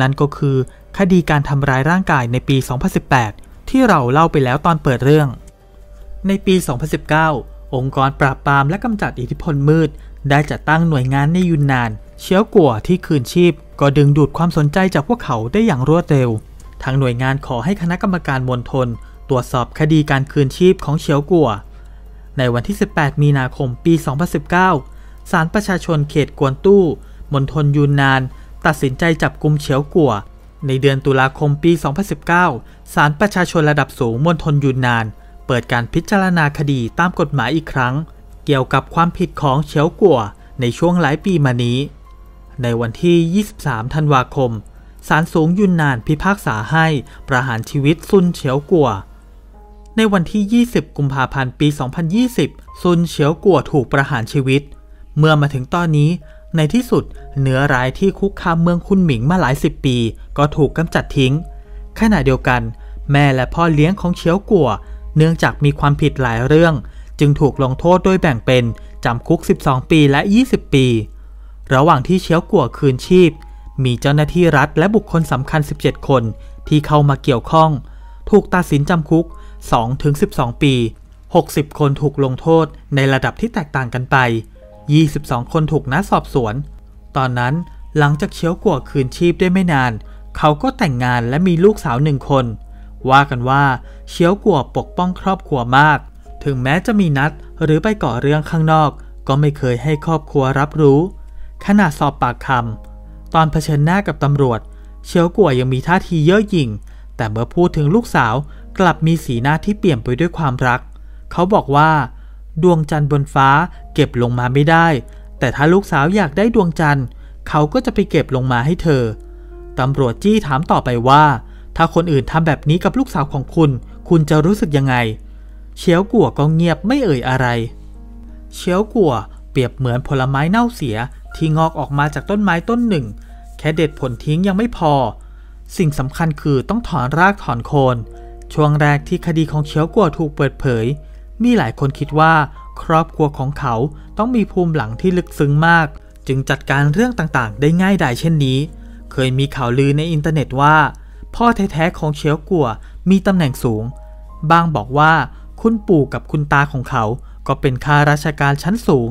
นั่นก็คือคดีการทำร้ายร่างกายในปี 2018 ที่เราเล่าไปแล้วตอนเปิดเรื่อง ในปี 2019 องค์กรปราบปรามและกำจัดอิทธิพลมืด ได้จัดตั้งหน่วยงานในยุนนานเชียวกัวที่คืนชีพ ก็ดึงดูดความสนใจจากพวกเขาได้อย่างรวดเร็ว ทางหน่วยงานขอให้คณะกรรมการมณฑลตรวจสอบคดีการคืนชีพของเชียวกัวในวันที่ 18 มีนาคม ปี 2019 ศาลประชาชนเขตกวนตู้ มณฑลยูนนาน ตัดสินใจจับกลุ่มเฉียวกัว ในเดือนตุลาคม ปี 2019 ศาลประชาชนระดับสูงมณฑลยูนนาน เปิดการพิจารณาคดีตามกฎหมายอีกครั้ง เกี่ยวกับความผิดของเฉียวกัวในช่วงหลายปีมานี้ ในวันที่ 23 ธันวาคม ศาลสูงยุนนานพิพากษาให้ ประหารชีวิตซุนเฉียวกัวในวันที่ 20 กุมภาพันธ์ปี 2020 ซุนเฉียวกัวถูกประหารชีวิต เมื่อมาถึงตอนนี้ ในที่สุดเนื้อร้ายที่คุกคามเมืองคุนหมิงมาหลายสิบปี ก็ถูกกำจัดทิ้ง ขณะเดียวกัน แม่และพ่อเลี้ยงของเฉียวกัว เนื่องจากมีความผิดหลายเรื่อง จึงถูกลงโทษโดยแบ่งเป็นจำคุก 12 ปีและ 20 ปี ระหว่างที่เฉียวกัวคืนชีพ มีเจ้าหน้าที่รัฐและบุคคลสำคัญ 17 คน ที่เข้ามาเกี่ยวข้อง ถูกตัดสินจำคุก2-12 ปี 60 คนถูกลงโทษในระดับที่แตกต่างกันไป 22 คนถูกนัดสอบสวน ตอนนั้นหลังจากเชียวกัวคืนชีพได้ไม่นาน เขาก็แต่งงานและมีลูกสาวหนึ่งคน ว่ากันว่า เชียวกัวปกป้องครอบครัวมาก ถึงแม้จะมีนัดหรือไปก่อเรื่องข้างนอก ก็ไม่เคยให้ครอบครัวรับรู้ ขณะสอบปากคำตอนเผชิญหน้ากับตำรวจ เชียวกัวยังมีท่าทีเย่อหยิ่ง แต่เมื่อพูดถึงลูกสาวกลับมีสีหน้าที่เปลี่ยนไปด้วยความรัก เขาบอกว่า ดวงจันทร์บนฟ้าเก็บลงมาไม่ได้ แต่ถ้าลูกสาวอยากได้ดวงจันทร์ เขาก็จะไปเก็บลงมาให้เธอ ตำรวจจี้ถามต่อไปว่า ถ้าคนอื่นทำแบบนี้กับลูกสาวของคุณ คุณจะรู้สึกยังไง เชียวกัวก็เงียบไม่เอ่ยอะไร เชียวกัวเปรียบเหมือนผลไม้เน่าเสียที่งอกออกมาจากต้นไม้ต้นหนึ่ง แค่เด็ดผลทิ้งยังไม่พอ สิ่งสำคัญคือต้องถอนรากถอนโคนช่วงแรกที่คดีของเฉียวกัวถูกเปิดเผย มีหลายคนคิดว่า ครอบครัวของเขาต้องมีภูมิหลังที่ลึกซึ้งมาก จึงจัดการเรื่องต่างๆ ได้ง่ายดายเช่นนี้ เคยมีข่าวลือในอินเทอร์เน็ตว่า พ่อแท้ๆของเฉียวกัวมีตำแหน่งสูง บางบอกว่าคุณปู่กับคุณตาของเขาก็เป็นข้าราชการชั้นสูง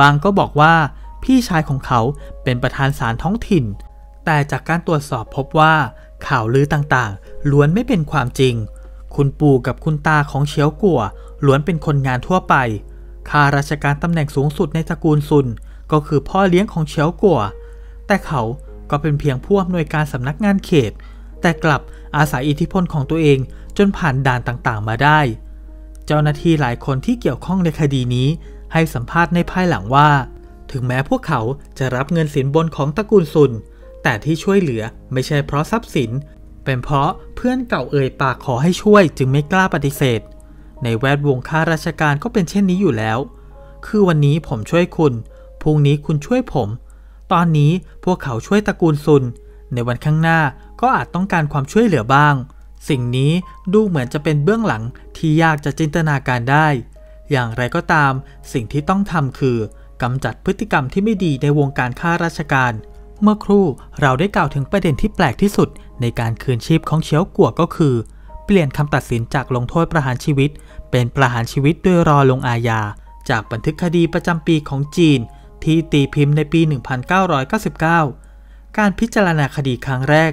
บางก็บอกว่าพี่ชายของเขาเป็นประธานศาลท้องถิ่น แต่จากการตรวจสอบพบว่า ข่าวลือต่างล้วนไม่เป็นความจริง คุณปู่กับคุณตาของเฉียวกัวล้วนเป็นคนงานทั่วไป ข้าราชการตำแหน่งสูงสุดในตระกูลซุน ก็คือพ่อเลี้ยงของเฉียวกัว แต่เขาก็เป็นเพียงผู้อำนวยการสำนักงานเขต แต่กลับอาศัยอิทธิพลของตัวเองจนผ่านด่านต่างๆมาได้ เจ้าหน้าที่หลายคนที่เกี่ยวข้องในคดีนี้ให้สัมภาษณ์ในภายหลังว่า ถึงแม้พวกเขาจะรับเงินสินบนของตระกูลซุน แต่ที่ช่วยเหลือไม่ใช่เพราะทรัพย์สินเป็นเพราะเพื่อนเก่าเอ่ยปากขอให้ช่วยจึงไม่กล้าปฏิเสธ ในแวดวงข้าราชการก็เป็นเช่นนี้อยู่แล้ว คือวันนี้ผมช่วยคุณพรุ่งนี้คุณช่วยผม ตอนนี้พวกเขาช่วยตระกูลซุน ในวันข้างหน้าก็อาจต้องการความช่วยเหลือบ้าง สิ่งนี้ดูเหมือนจะเป็นเบื้องหลังที่ยากจะจินตนาการได้ อย่างไรก็ตามสิ่งที่ต้องทำคือกำจัดพฤติกรรมที่ไม่ดีในวงการข้าราชการเมื่อครู่เราได้กล่าวถึงประเด็นที่แปลกที่สุด ในการคืนชีพของเชียวกัวก็คือ เปลี่ยนคำตัดสินจากลงโทษประหารชีวิต เป็นประหารชีวิตด้วยรอลงอาญา จากบันทึกคดีประจำปีของจีน ที่ตีพิมพ์ในปี 1999 การพิจารณาคดีครั้งแรก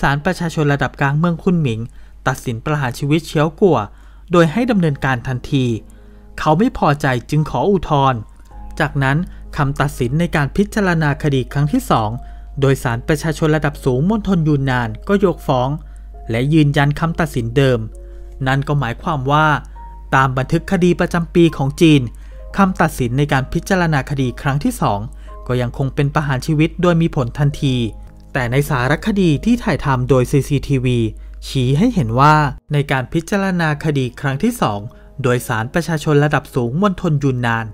ศาลประชาชนระดับกลางเมืองคุนหมิง ตัดสินประหารชีวิตเชียวกัวโดยให้ดำเนินการทันที เขาไม่พอใจจึงขออุทธรณ์จากนั้นคำตัดสินในการพิจารณาคดีครั้งที่ 2 โดยสารประชาชนระดับสูงมณฑลยูนนานก็ยกฟ้อง และยืนยันคำตัดสินเดิม นั่นก็หมายความว่า ตามบันทึกคดีประจำปีของจีน คำตัดสินในการพิจารณาคดีครั้งที่ 2 ก็ยังคงเป็นประหารชีวิตโดยมีผลทันที แต่ในสารคดีที่ถ่ายทำโดย CCTV ชี้ให้เห็นว่าในการพิจารณาคดีครั้งที่2โดยสารประชาชนระดับสูงมณฑลยูนนาน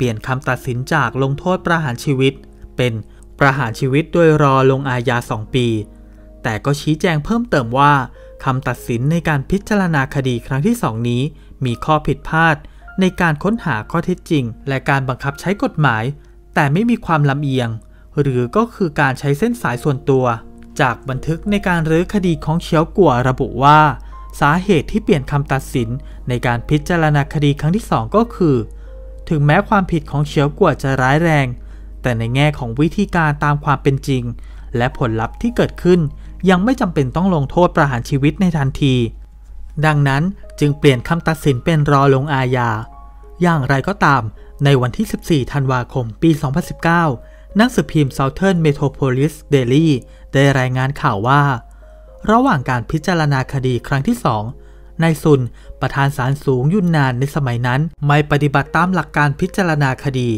ปลี่ยนคำตัดสินจากลงโทษประหารชีวิต เป็นประหารชีวิตโดยรอลงอาญา2 ปี แต่ก็ชี้แจงเพิ่มเติมว่า คำตัดสินในการพิจารณาคดีครั้งที่ 2 นี้ มีข้อผิดพลาด ในการค้นหาข้อเท็จจริง และการบังคับใช้กฎหมาย แต่ไม่มีความลำเอียง หรือก็คือการใช้เส้นสายส่วนตัว จากบันทึกในการรื้อคดีของเชียวกัวระบุว่า สาเหตุที่เปลี่ยนคำตัดสินในการพิจารณาคดีครั้งที่ 2 ก็คือถึงแม้ความผิดของเฉียวกัวจะร้ายแรง แต่ในแง่ของวิธีการตามความเป็นจริงและผลลัพธ์ที่เกิดขึ้นยังไม่จำเป็นต้องลงโทษประหารชีวิตในทันที ดังนั้นจึงเปลี่ยนคำตัดสินเป็นรอลงอาญา อย่างไรก็ตาม ในวันที่ 14 ธันวาคม ปี 2019 นักสืบพิมพ์ Southern Metropolis Daily ได้รายงานข่าวว่า ระหว่างการพิจารณาคดีครั้งที่สองนายซุนประธานศาลสูงยุนนานในสมัยนั้นไม่ปฏิบัติตามหลักการพิจารณาคดี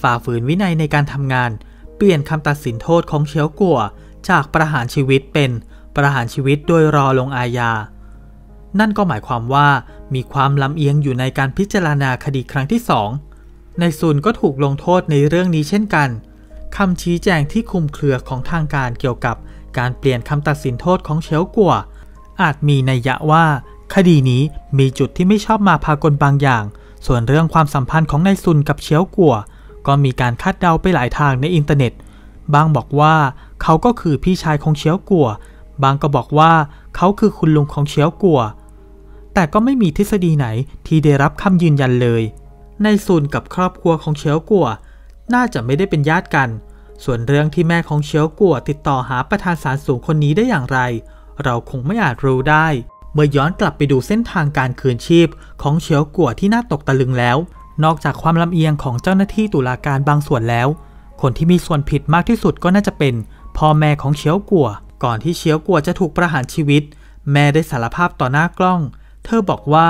ฝ่าฝืนวินัยในการทำงาน เปลี่ยนคำตัดสินโทษของเฉียวกัว จากประหารชีวิตเป็น ประหารชีวิตโดยรอลงอาญานั่นก็หมายความว่ามีความลำเอียงอยู่ในการพิจารณาคดีครั้งที่สองในซุนก็ถูกลงโทษในเรื่องนี้เช่นกันคำชี้แจงที่คุมเครือของทางการเกี่ยวกับการเปลี่ยนคำตัดสินโทษของเชลกัวอาจมีนัยยะว่าคดีนี้มีจุดที่ไม่ชอบมาพากลบางอย่าง ส่วนเรื่องความสัมพันธ์ของนายซุนกับเชียวกัวก็มีการคาดเดาไปหลายทางในอินเทอร์เน็ต บางบอกว่าเขาก็คือพี่ชายของเชียวกัว บางก็บอกว่าเขาคือคุณลุงของเชียวกัว แต่ก็ไม่มีทฤษฎีไหนที่ได้รับคำยืนยันเลย นายซุนกับครอบครัวของเชียวกัวน่าจะไม่ได้เป็นญาติกัน ส่วนเรื่องที่แม่ของเชียวกัวติดต่อหาประธานศาลสูงคนนี้ได้อย่างไร เราคงไม่อาจรู้ได้เมื่อย้อนกลับไปดูเส้นทางการคืนชีพ ของเฉียวกัวที่น่าตกตะลึงแล้ว นอกจากความลำเอียงของเจ้าหน้าที่ตุลาการบางส่วนแล้ว คนที่มีส่วนผิดมากที่สุดก็น่าจะเป็นพ่อแม่ของเฉียวกัว ก่อนที่เฉียวกัวจะถูกประหารชีวิต แม่ได้สารภาพต่อหน้ากล้อง เธอบอกว่า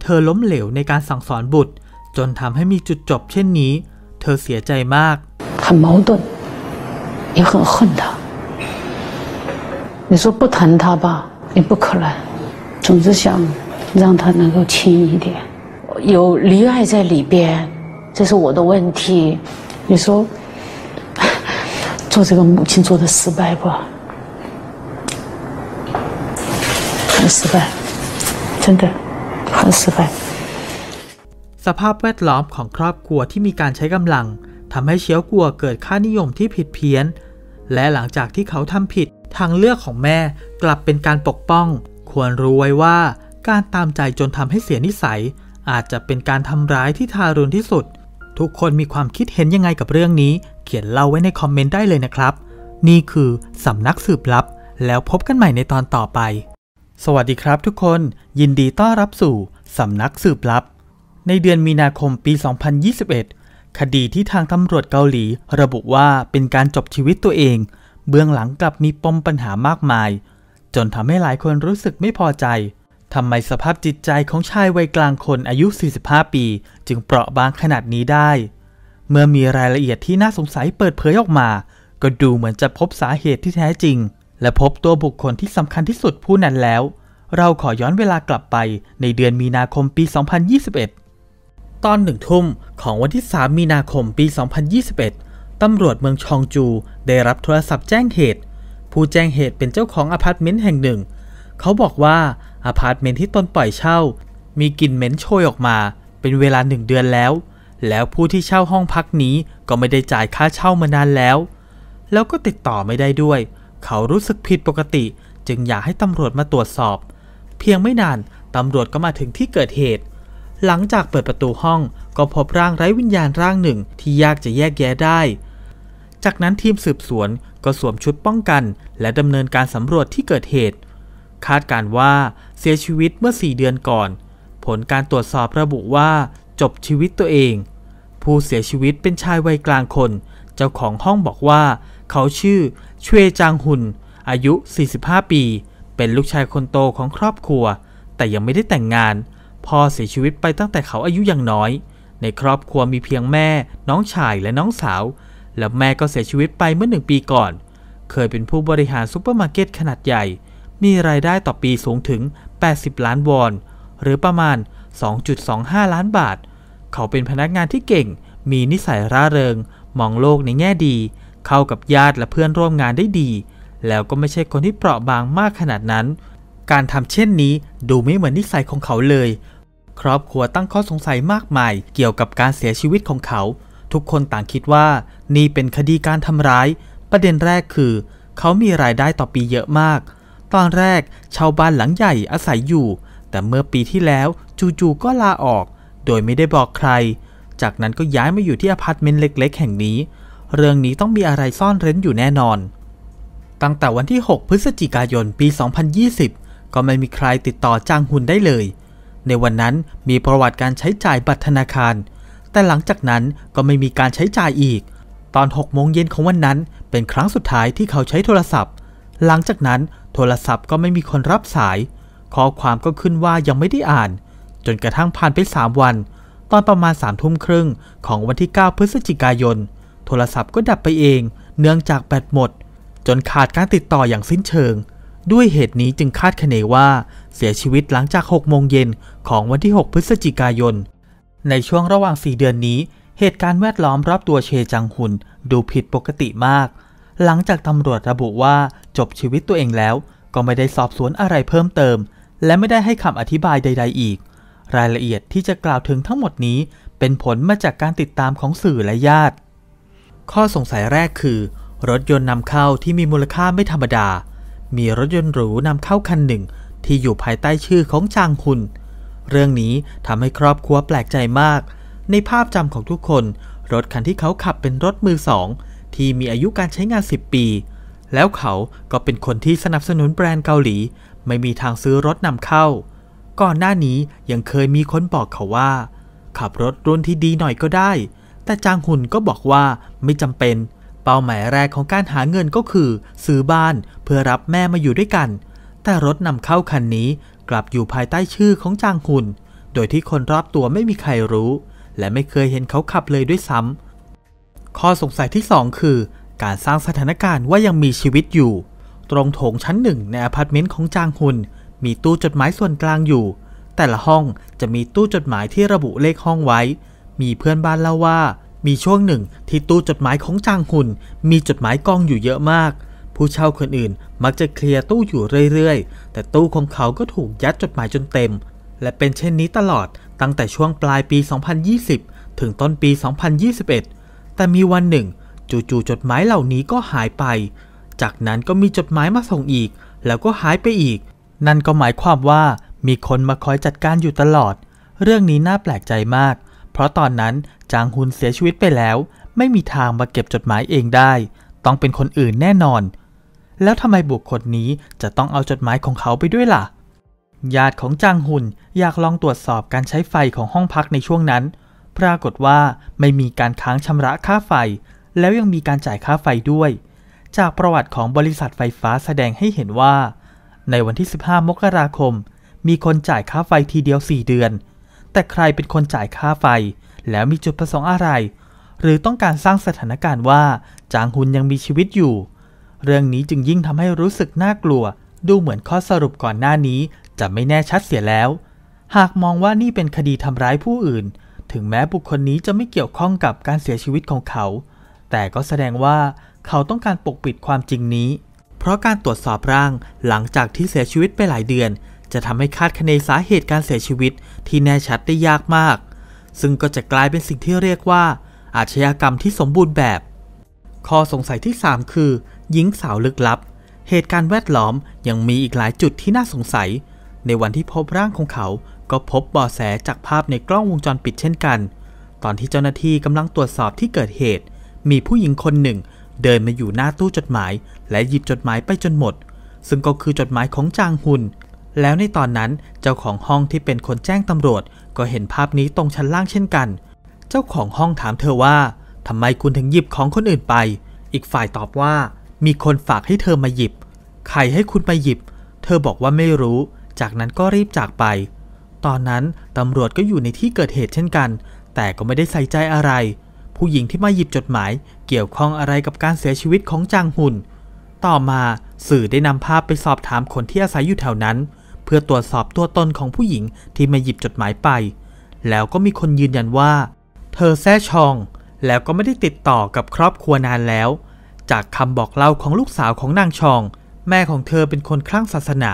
เธอล้มเหลวในการสั่งสอนบุตร จนทำให้มีจุดจบเช่นนี้ เธอเสียใจมาก很矛盾也很恨他你说不疼他吧也不可能总是想让他能够轻一点。有离爱在里边，这是我的问题。你说，做这个母亲做的失败不？很失败，真的，很失败。สภาพแวดล้อมของครอบครัวที่มีการใช้กำลังทำให้เชียวกัวเกิดค่านิยมที่ผิดเพี้ยน และหลังจากที่เขาทำผิดทางเลือกของแม่กลับเป็นการปกป้องควรรู้ไว้ว่าการตามใจจนทำให้เสียนิสัย อาจจะเป็นการทำร้ายที่ทารุณที่สุด ทุกคนมีความคิดเห็นยังไงกับเรื่องนี้ เขียนเล่าไว้ในคอมเมนต์ได้เลยนะครับ นี่คือสำนักสืบลับ แล้วพบกันใหม่ในตอนต่อไป สวัสดีครับทุกคน ยินดีต้อนรับสู่สำนักสืบลับ ในเดือนมีนาคมปี 2021 คดีที่ทางตำรวจเกาหลี ระบุว่าเป็นการจบชีวิตตัวเอง เบื้องหลังกลับมีปมปัญหามากมายจนทำให้หลายคนรู้สึกไม่พอใจ ทำไมสภาพจิตใจของชายวัยกลางคนอายุ 45 ปี จึงเปราะบางขนาดนี้ได้ เมื่อมีรายละเอียดที่น่าสงสัยเปิดเผยออกมา ก็ดูเหมือนจะพบสาเหตุที่แท้จริง และพบตัวบุคคลที่สำคัญที่สุดผู้นั้นแล้ว เราขอย้อนเวลากลับไปในเดือนมีนาคมปี 2021 ตอนหนึ่งทุ่มของวันที่ 3 มีนาคมปี 2021ตำรวจเมืองชองจู ได้รับโทรศัพท์แจ้งเหตุผู้แจ้งเหตุเป็นเจ้าของอพาร์ตเมนต์แห่งหนึ่ง เขาบอกว่าอพาร์ตเมนต์ที่ตนปล่อยเช่า มีกลิ่นเหม็นโชยออกมา เป็นเวลาหนึ่งเดือนแล้ว แล้วผู้ที่เช่าห้องพักนี้ก็ไม่ได้จ่ายค่าเช่ามานานแล้ว แล้วก็ติดต่อไม่ได้ด้วย เขารู้สึกผิดปกติจึงอยากให้ตำรวจมาตรวจสอบ เพียงไม่นานตำรวจก็มาถึงที่เกิดเหตุ หลังจากเปิดประตูห้องก็พบร่างไร้วิญญาณร่างหนึ่งที่ยากจะแยกแยะได้จากนั้นทีมสืบสวนก็สวมชุดป้องกัน และดำเนินการสำรวจที่เกิดเหตุ คาดการว่าเสียชีวิตเมื่อ 4 เดือนก่อน ผลการตรวจสอบระบุว่า จบชีวิตตัวเอง ผู้เสียชีวิตเป็นชายวัยกลางคน เจ้าของห้องบอกว่า เขาชื่อเชวจางหุน อายุ 45 ปี เป็นลูกชายคนโตของครอบครัว แต่ยังไม่ได้แต่งงาน พ่อเสียชีวิตไปตั้งแต่เขาอายุยังน้อย ในครอบครัวมีเพียงแม่ น้องชาย และน้องสาวและแม่ก็เสียชีวิตไปเมื่อหนึ่งปีก่อน เคยเป็นผู้บริหารซูเปอร์มาร์เก็ตขนาดใหญ่ มีรายได้ต่อปีสูงถึง 80 ล้านวอน หรือประมาณ 2.25 ล้านบาท เขาเป็นพนักงานที่เก่ง มีนิสัยร่าเริง มองโลกในแง่ดี เข้ากับญาติและเพื่อนร่วมงานได้ดี แล้วก็ไม่ใช่คนที่เปราะบางมากขนาดนั้น การทำเช่นนี้ดูไม่เหมือนนิสัยของเขาเลย ครอบครัวตั้งข้อสงสัยมากมาย เกี่ยวกับการเสียชีวิตของเขาทุกคนต่างคิดว่านี่เป็นคดีการทำร้าย ประเด็นแรกคือ เขามีรายได้ต่อปีเยอะมาก ตอนแรกชาวบ้านหลังใหญ่อาศัยอยู่ แต่เมื่อปีที่แล้วจู่ๆก็ลาออก โดยไม่ได้บอกใคร จากนั้นก็ย้ายมาอยู่ที่อพาร์ตเมนต์เล็กๆ แห่งนี้ เรื่องนี้ต้องมีอะไรซ่อนเร้นอยู่แน่นอน ตั้งแต่วันที่ 6 พฤศจิกายนปี 2020 ก็ไม่มีใครติดต่อจางหุ่นได้เลย ในวันนั้นมีประวัติการใช้จ่ายบัตรธนาคารแต่หลังจากนั้นก็ไม่มีการใช้จ่ายอีก ตอน6โมงเย็นของวันนั้น เป็นครั้งสุดท้ายที่เขาใช้โทรศัพท์ หลังจากนั้นโทรศัพท์ก็ไม่มีคนรับสาย ข้อความก็ขึ้นว่ายังไม่ได้อ่าน จนกระทั่งผ่านไป 3 วัน ตอนประมาณ3ามทุ่มครึ่งของวันที่ 9 พฤศจิกายน โทรศัพท์ก็ดับไปเองเนื่องจากแบตหมด จนขาดการติดต่ออย่างสิ้นเชิง ด้วยเหตุนี้จึงคาดคะเนว่าเสียชีวิตหลังจาก6โมงเย็นของวันที่ 6 พฤศจิกายนในช่วงระหว่าง 4 เดือนนี้ เหตุการณ์แวดล้อมรอบตัวเชจังหุนดูผิดปกติมาก หลังจากตำรวจระบุว่าจบชีวิตตัวเองแล้ว ก็ไม่ได้สอบสวนอะไรเพิ่มเติม และไม่ได้ให้คำอธิบายใดๆอีก รายละเอียดที่จะกล่าวถึงทั้งหมดนี้เป็นผลมาจากการติดตามของสื่อและญาติ ข้อสงสัยแรกคือ รถยนต์นำเข้าที่มีมูลค่าไม่ธรรมดา มีรถยนต์หรูนำเข้าคันหนึ่ง ที่อยู่ภายใต้ชื่อของจางคุนเรื่องนี้ทำให้ครอบครัวแปลกใจมาก ในภาพจำของทุกคน รถคันที่เขาขับเป็นรถมือสองที่มีอายุการใช้งาน 10ปีแล้วเขาก็เป็นคนที่สนับสนุนแบรนด์เกาหลี ไม่มีทางซื้อรถนำเข้า ก่อนหน้านี้ยังเคยมีคนบอกเขาว่า ขับรถรุ่นที่ดีหน่อยก็ได้ แต่จางหุ่นก็บอกว่าไม่จำเป็น เป้าหมายแรกของการหาเงินก็คือ ซื้อบ้านเพื่อรับแม่มาอยู่ด้วยกัน แต่รถนำเข้าคันนี้กลับอยู่ภายใต้ชื่อของจางหุน โดยที่คนรอบตัวไม่มีใครรู้ และไม่เคยเห็นเขาขับเลยด้วยซ้ำ ข้อสงสัยที่ 2 คือ การสร้างสถานการณ์ว่ายังมีชีวิตอยู่ ตรงโถงชั้นหนึ่งในอพาร์ตเมนต์ของจางหุนมีตู้จดหมายส่วนกลางอยู่ แต่ละห้องจะมีตู้จดหมายที่ระบุเลขห้องไว้ มีเพื่อนบ้านเล่าว่า มีช่วงหนึ่งที่ตู้จดหมายของจางหุนมีจดหมายกองอยู่เยอะมากผู้เช่าคนอื่นมักจะเคลียร์ตู้อยู่เรื่อยๆ แต่ตู้ของเขาก็ถูกยัดจดหมายจนเต็ม และเป็นเช่นนี้ตลอดตั้งแต่ช่วงปลายปี 2020 ถึงต้นปี 2021 แต่มีวันหนึ่งจู่ๆ จดหมายเหล่านี้ก็หายไป จากนั้นก็มีจดหมายมาส่งอีก แล้วก็หายไปอีก นั่นก็หมายความว่ามีคนมาคอยจัดการอยู่ตลอด เรื่องนี้น่าแปลกใจมาก เพราะตอนนั้นจางฮุนเสียชีวิตไปแล้ว ไม่มีทางมาเก็บจดหมายเองได้ ต้องเป็นคนอื่นแน่นอนแล้วทำไมบุคคลนี้จะต้องเอาจดหมายของเขาไปด้วยล่ะ ญาติของจางหุน อยากลองตรวจสอบการใช้ไฟของห้องพักในช่วงนั้น ปรากฏว่าไม่มีการค้างชำระค่าไฟ แล้วยังมีการจ่ายค่าไฟด้วย จากประวัติของบริษัทไฟฟ้าแสดงให้เห็นว่า ในวันที่ 15 มกราคม มีคนจ่ายค่าไฟทีเดียว 4 เดือน แต่ใครเป็นคนจ่ายค่าไฟ แล้วมีจุดประสงค์อะไร หรือต้องการสร้างสถานการณ์ว่า จางหุนยังมีชีวิตอยู่เรื่องนี้จึงยิ่งทำให้รู้สึกน่ากลัว ดูเหมือนข้อสรุปก่อนหน้านี้ จะไม่แน่ชัดเสียแล้ว หากมองว่านี่เป็นคดีทำร้ายผู้อื่น ถึงแม้บุคคลนี้จะไม่เกี่ยวข้องกับการเสียชีวิตของเขา แต่ก็แสดงว่า เขาต้องการปกปิดความจริงนี้ เพราะการตรวจสอบร่างหลังจากที่เสียชีวิตไปหลายเดือน จะทำให้คาดคะเนสาเหตุการเสียชีวิตที่แน่ชัดได้ยากมาก ซึ่งก็จะกลายเป็นสิ่งที่เรียกว่า อาชญากรรมที่สมบูรณ์แบบ ข้อสงสัยที่ 3 คือหญิงสาวลึกลับ เหตุการณ์แวดล้อมยังมีอีกหลายจุดที่น่าสงสัย ในวันที่พบร่างของเขา ก็พบเบาะแสจากภาพในกล้องวงจรปิดเช่นกัน ตอนที่เจ้าหน้าที่กำลังตรวจสอบที่เกิดเหตุ มีผู้หญิงคนหนึ่ง เดินมาอยู่หน้าตู้จดหมาย และหยิบจดหมายไปจนหมด ซึ่งก็คือจดหมายของจางหุนแล้วในตอนนั้นเจ้าของห้องที่เป็นคนแจ้งตำรวจ ก็เห็นภาพนี้ตรงชั้นล่างเช่นกัน เจ้าของห้องถามเธอว่าทำไมคุณถึงหยิบของคนอื่นไป อีกฝ่ายตอบว่ามีคนฝากให้เธอมาหยิบ ใครให้คุณมาหยิบ เธอบอกว่าไม่รู้ จากนั้นก็รีบจากไป ตอนนั้นตำรวจก็อยู่ในที่เกิดเหตุเช่นกัน แต่ก็ไม่ได้ใส่ใจอะไร ผู้หญิงที่มาหยิบจดหมาย เกี่ยวข้องอะไรกับการเสียชีวิตของจางหุนต่อมาสื่อได้นำภาพไปสอบถามคนที่อาศัยอยู่แถวนั้น เพื่อตรวจสอบตัวตนของผู้หญิงที่มาหยิบจดหมายไป แล้วก็มีคนยืนยันว่า เธอแซ่ชอง แล้วก็ไม่ได้ติดต่อกับครอบครัวนานแล้วจากคำบอกเล่าของลูกสาวของนางชอง แม่ของเธอเป็นคนคลั่งศาสนา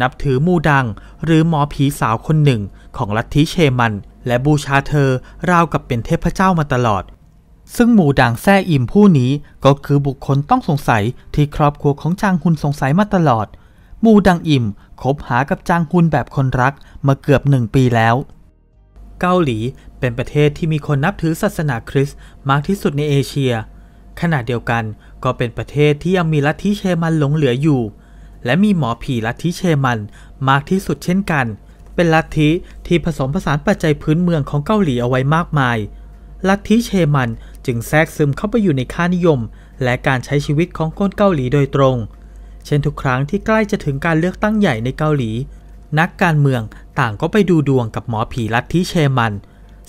นับถือมูดังหรือหมอผีสาวคนหนึ่งของลัทธิเชมัน และบูชาเธอราวกับเป็นเทพเจ้ามาตลอด ซึ่งหมูดังแซ่อิมผู้นี้ก็คือบุคคลต้องสงสัยที่ครอบครัวของจางฮุนสงสัยมาตลอด มูดังอิมคบหากับจางฮุนแบบคนรักมาเกือบหนึ่งปีแล้ว เกาหลีเป็นประเทศที่มีคนนับถือศาสนาคริสต์มากที่สุดในเอเชียขณะเดียวกันก็เป็นประเทศที่ยังมีลัทธิเชมันหลงเหลืออยู่ และมีหมอผีลัทธิเชมันมากที่สุดเช่นกัน เป็นลัทธิที่ผสมผสานปัจจัยพื้นเมืองของเกาหลีเอาไว้มากมายลัทธิเชมันจึงแทรกซึมเข้าไปอยู่ในค่านิยม และการใช้ชีวิตของคนเกาหลีโดยตรง เช่นทุกครั้งที่ใกล้จะถึงการเลือกตั้งใหญ่ในเกาหลี นักการเมืองต่างก็ไปดูดวงกับหมอผีลัทธิเชมัน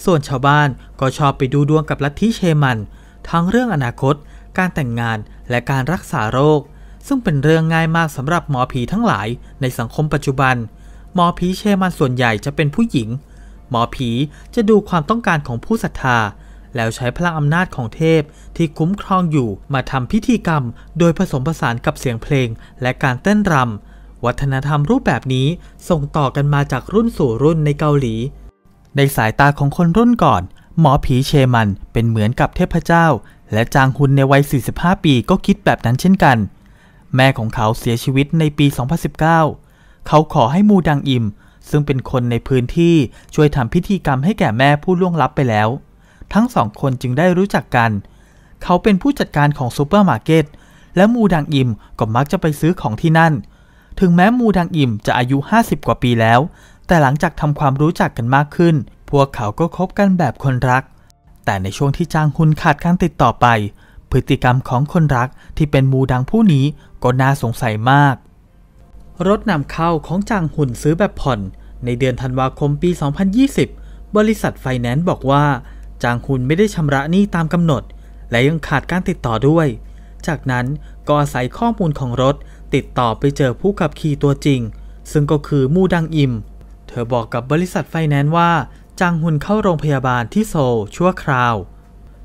ส่วนชาวบ้านก็ชอบไปดูดวงกับลัทธิเชมัน ทั้งเรื่องอนาคตการแต่งงานและการรักษาโรค ซึ่งเป็นเรื่องง่ายมากสำหรับหมอผีทั้งหลายในสังคมปัจจุบัน หมอผีเชมันส่วนใหญ่จะเป็นผู้หญิง หมอผีจะดูความต้องการของผู้ศรัทธา แล้วใช้พลังอำนาจของเทพที่คุ้มครองอยู่มาทำพิธีกรรม โดยผสมผสานกับเสียงเพลงและการเต้นรำวัฒนธรรมรูปแบบนี้ส่งต่อกันมาจากรุ่นสู่รุ่นในเกาหลี ในสายตาของคนรุ่นก่อน หมอผีเชมันเป็นเหมือนกับเทพเจ้าและจางฮุนในวัย 45 ปีก็คิดแบบนั้นเช่นกัน แม่ของเขาเสียชีวิตในปี 2019 เขาขอให้มูดังอิมซึ่งเป็นคนในพื้นที่ช่วยทำพิธีกรรมให้แก่แม่ผู้ล่วงลับไปแล้ว ทั้งสองคนจึงได้รู้จักกัน เขาเป็นผู้จัดการของซูเปอร์มาร์เก็ต และมูดังอิมก็มักจะไปซื้อของที่นั่น ถึงแม้มูดังอิมจะอายุ 50 กว่าปีแล้ว แต่หลังจากทำความรู้จักกันมากขึ้น พวกเขาก็คบกันแบบคนรักแต่ในช่วงที่จางฮุนขาดการติดต่อไป พฤติกรรมของคนรักที่เป็นมูดังผู้นี้ก็น่าสงสัยมาก รถนำเข้าของจางฮุนซื้อแบบผ่อน ในเดือนธันวาคมปี 2020 บริษัทไฟแนนซ์บอกว่า จางฮุนไม่ได้ชำระหนี้ตามกำหนด และยังขาดการติดต่อด้วย จากนั้นก็อาศัยข้อมูลของรถติดต่อไปเจอผู้ขับขี่ตัวจริง ซึ่งก็คือมูดังอิม เธอบอกกับบริษัทไฟแนนซ์ว่าจางฮุนเข้าโรงพยาบาลที่โซลชั่วคราว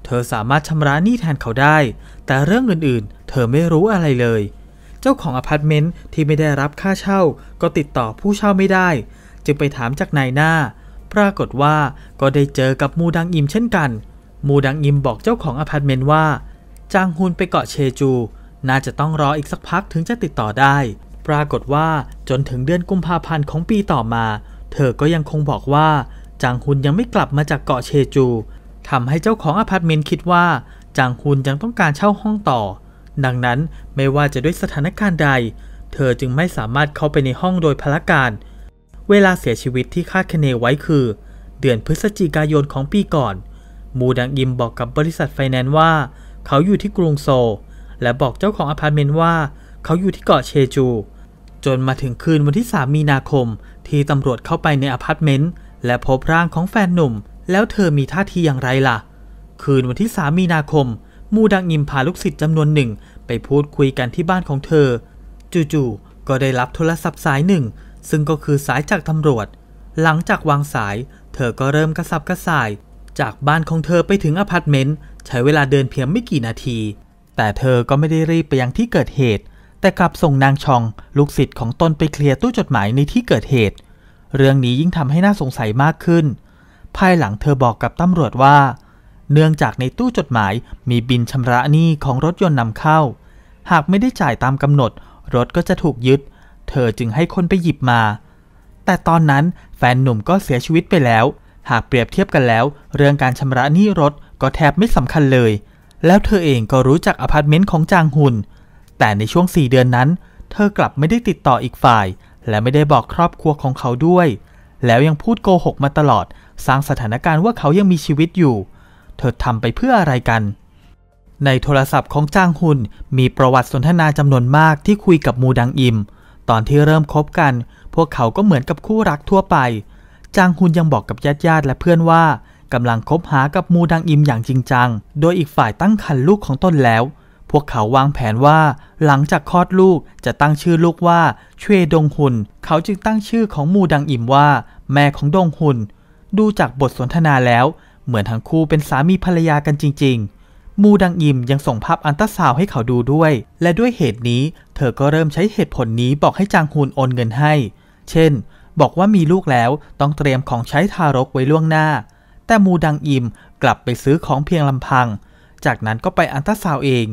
เธอสามารถชำระหนี้แทนเขาได้ แต่เรื่องอื่นๆ เธอไม่รู้อะไรเลย เจ้าของอพาร์ตเมนต์ที่ไม่ได้รับค่าเช่าก็ติดต่อผู้เช่าไม่ได้ จึงไปถามจากนายหน้า ปรากฏว่าก็ได้เจอกับมูดังอิมเช่นกัน มูดังอิมบอกเจ้าของอพาร์ตเมนต์ว่าจางฮุนไปเกาะเชจู น่าจะต้องรออีกสักพักถึงจะติดต่อได้ ปรากฏว่าจนถึงเดือนกุมภาพันธ์ของปีต่อมา เธอก็ยังคงบอกว่าจางฮุนยังไม่กลับมาจากเกาะเชจู ทำให้เจ้าของอพาร์ตเมนต์คิดว่า จางฮุนยังต้องการเช่าห้องต่อ ดังนั้นไม่ว่าจะด้วยสถานการณ์ใด เธอจึงไม่สามารถเข้าไปในห้องโดยพละการ เวลาเสียชีวิตที่คาดคะเนไว้คือ เดือนพฤศจิกายนของปีก่อน มูดังยิมบอกกับบริษัทไฟแนนซ์ว่า เขาอยู่ที่กรุงโซล และบอกเจ้าของอพาร์ตเมนต์ว่า เขาอยู่ที่เกาะเชจู จนมาถึงคืนวันที่3มีนาคม ที่ตำรวจเข้าไปในอพาร์ตเมนต์และพบร่างของแฟนหนุ่ม แล้วเธอมีท่าทีอย่างไรล่ะ คืนวันที่3มีนาคม มูดังอิมพาลูกศิษย์จำนวนหนึ่งไปพูดคุยกันที่บ้านของเธอ จู่ๆก็ได้รับโทรศัพท์สายหนึ่ง ซึ่งก็คือสายจากตำรวจ หลังจากวางสายเธอก็เริ่มกระสับกระส่าย จากบ้านของเธอไปถึงอพาร์ตเมนต์ ใช้เวลาเดินเพียงไม่กี่นาที แต่เธอก็ไม่ได้รีบไปยังที่เกิดเหตุ แต่กลับส่งนางชอง ลูกศิษย์ของตนไปเคลียร์ตู้จดหมายในที่เกิดเหตุเรื่องนี้ยิ่งทำให้น่าสงสัยมากขึ้น ภายหลังเธอบอกกับตำรวจว่า เนื่องจากในตู้จดหมาย มีบินชำระหนี้ของรถยนต์นำเข้า หากไม่ได้จ่ายตามกำหนด รถก็จะถูกยึด เธอจึงให้คนไปหยิบมา แต่ตอนนั้นแฟนหนุ่มก็เสียชีวิตไปแล้ว หากเปรียบเทียบกันแล้ว เรื่องการชำระหนี้รถก็แทบไม่สำคัญเลย แล้วเธอเองก็รู้จักอพาร์ตเมนต์ของจางหุนแต่ในช่วงสี่เดือนนั้น เธอกลับไม่ได้ติดต่ออีกฝ่ายและไม่ได้บอกครอบครัวของเขาด้วย แล้วยังพูดโกหกมาตลอด สร้างสถานการณ์ว่าเขายังมีชีวิตอยู่ เธอทำไปเพื่ออะไรกัน ในโทรศัพท์ของจางฮุนมีประวัติสนทนาจำนวนมากที่คุยกับมูดังอิม ตอนที่เริ่มคบกัน พวกเขาก็เหมือนกับคู่รักทั่วไป จางฮุนยังบอกกับญาติญาติและเพื่อนว่ากำลังคบหากับมูดังอิมอย่างจริงจัง โดยอีกฝ่ายตั้งครรภ์ลูกของตนแล้ววกเขาวางแผนว่า หลังจากคลอดลูกจะตั้งชื่อลูกว่าเชวดงหุนเขาจึงตั้งชื่อของมูดังอิมว่า แม่ของดงหุนดูจากบทสนทนาแล้ว เหมือนทั้งคู่เป็นสามีภรรยากันจริง ๆ มูดังอิมยังส่งภาพอันตราสาวให้เขาดูด้วย และด้วยเหตุนี้เธอก็เริ่มใช้เหตุผลนี้บอกให้จางหุนโอนเงินให้ เช่น บอกว่ามีลูกแล้วต้องเตรียมของใช้ทารกไว้ล่วงหน้า แต่มูดังอิมกลับไปซื้อของเพียงลำพัง จากนั้นก็ไปอันตราสาวเอง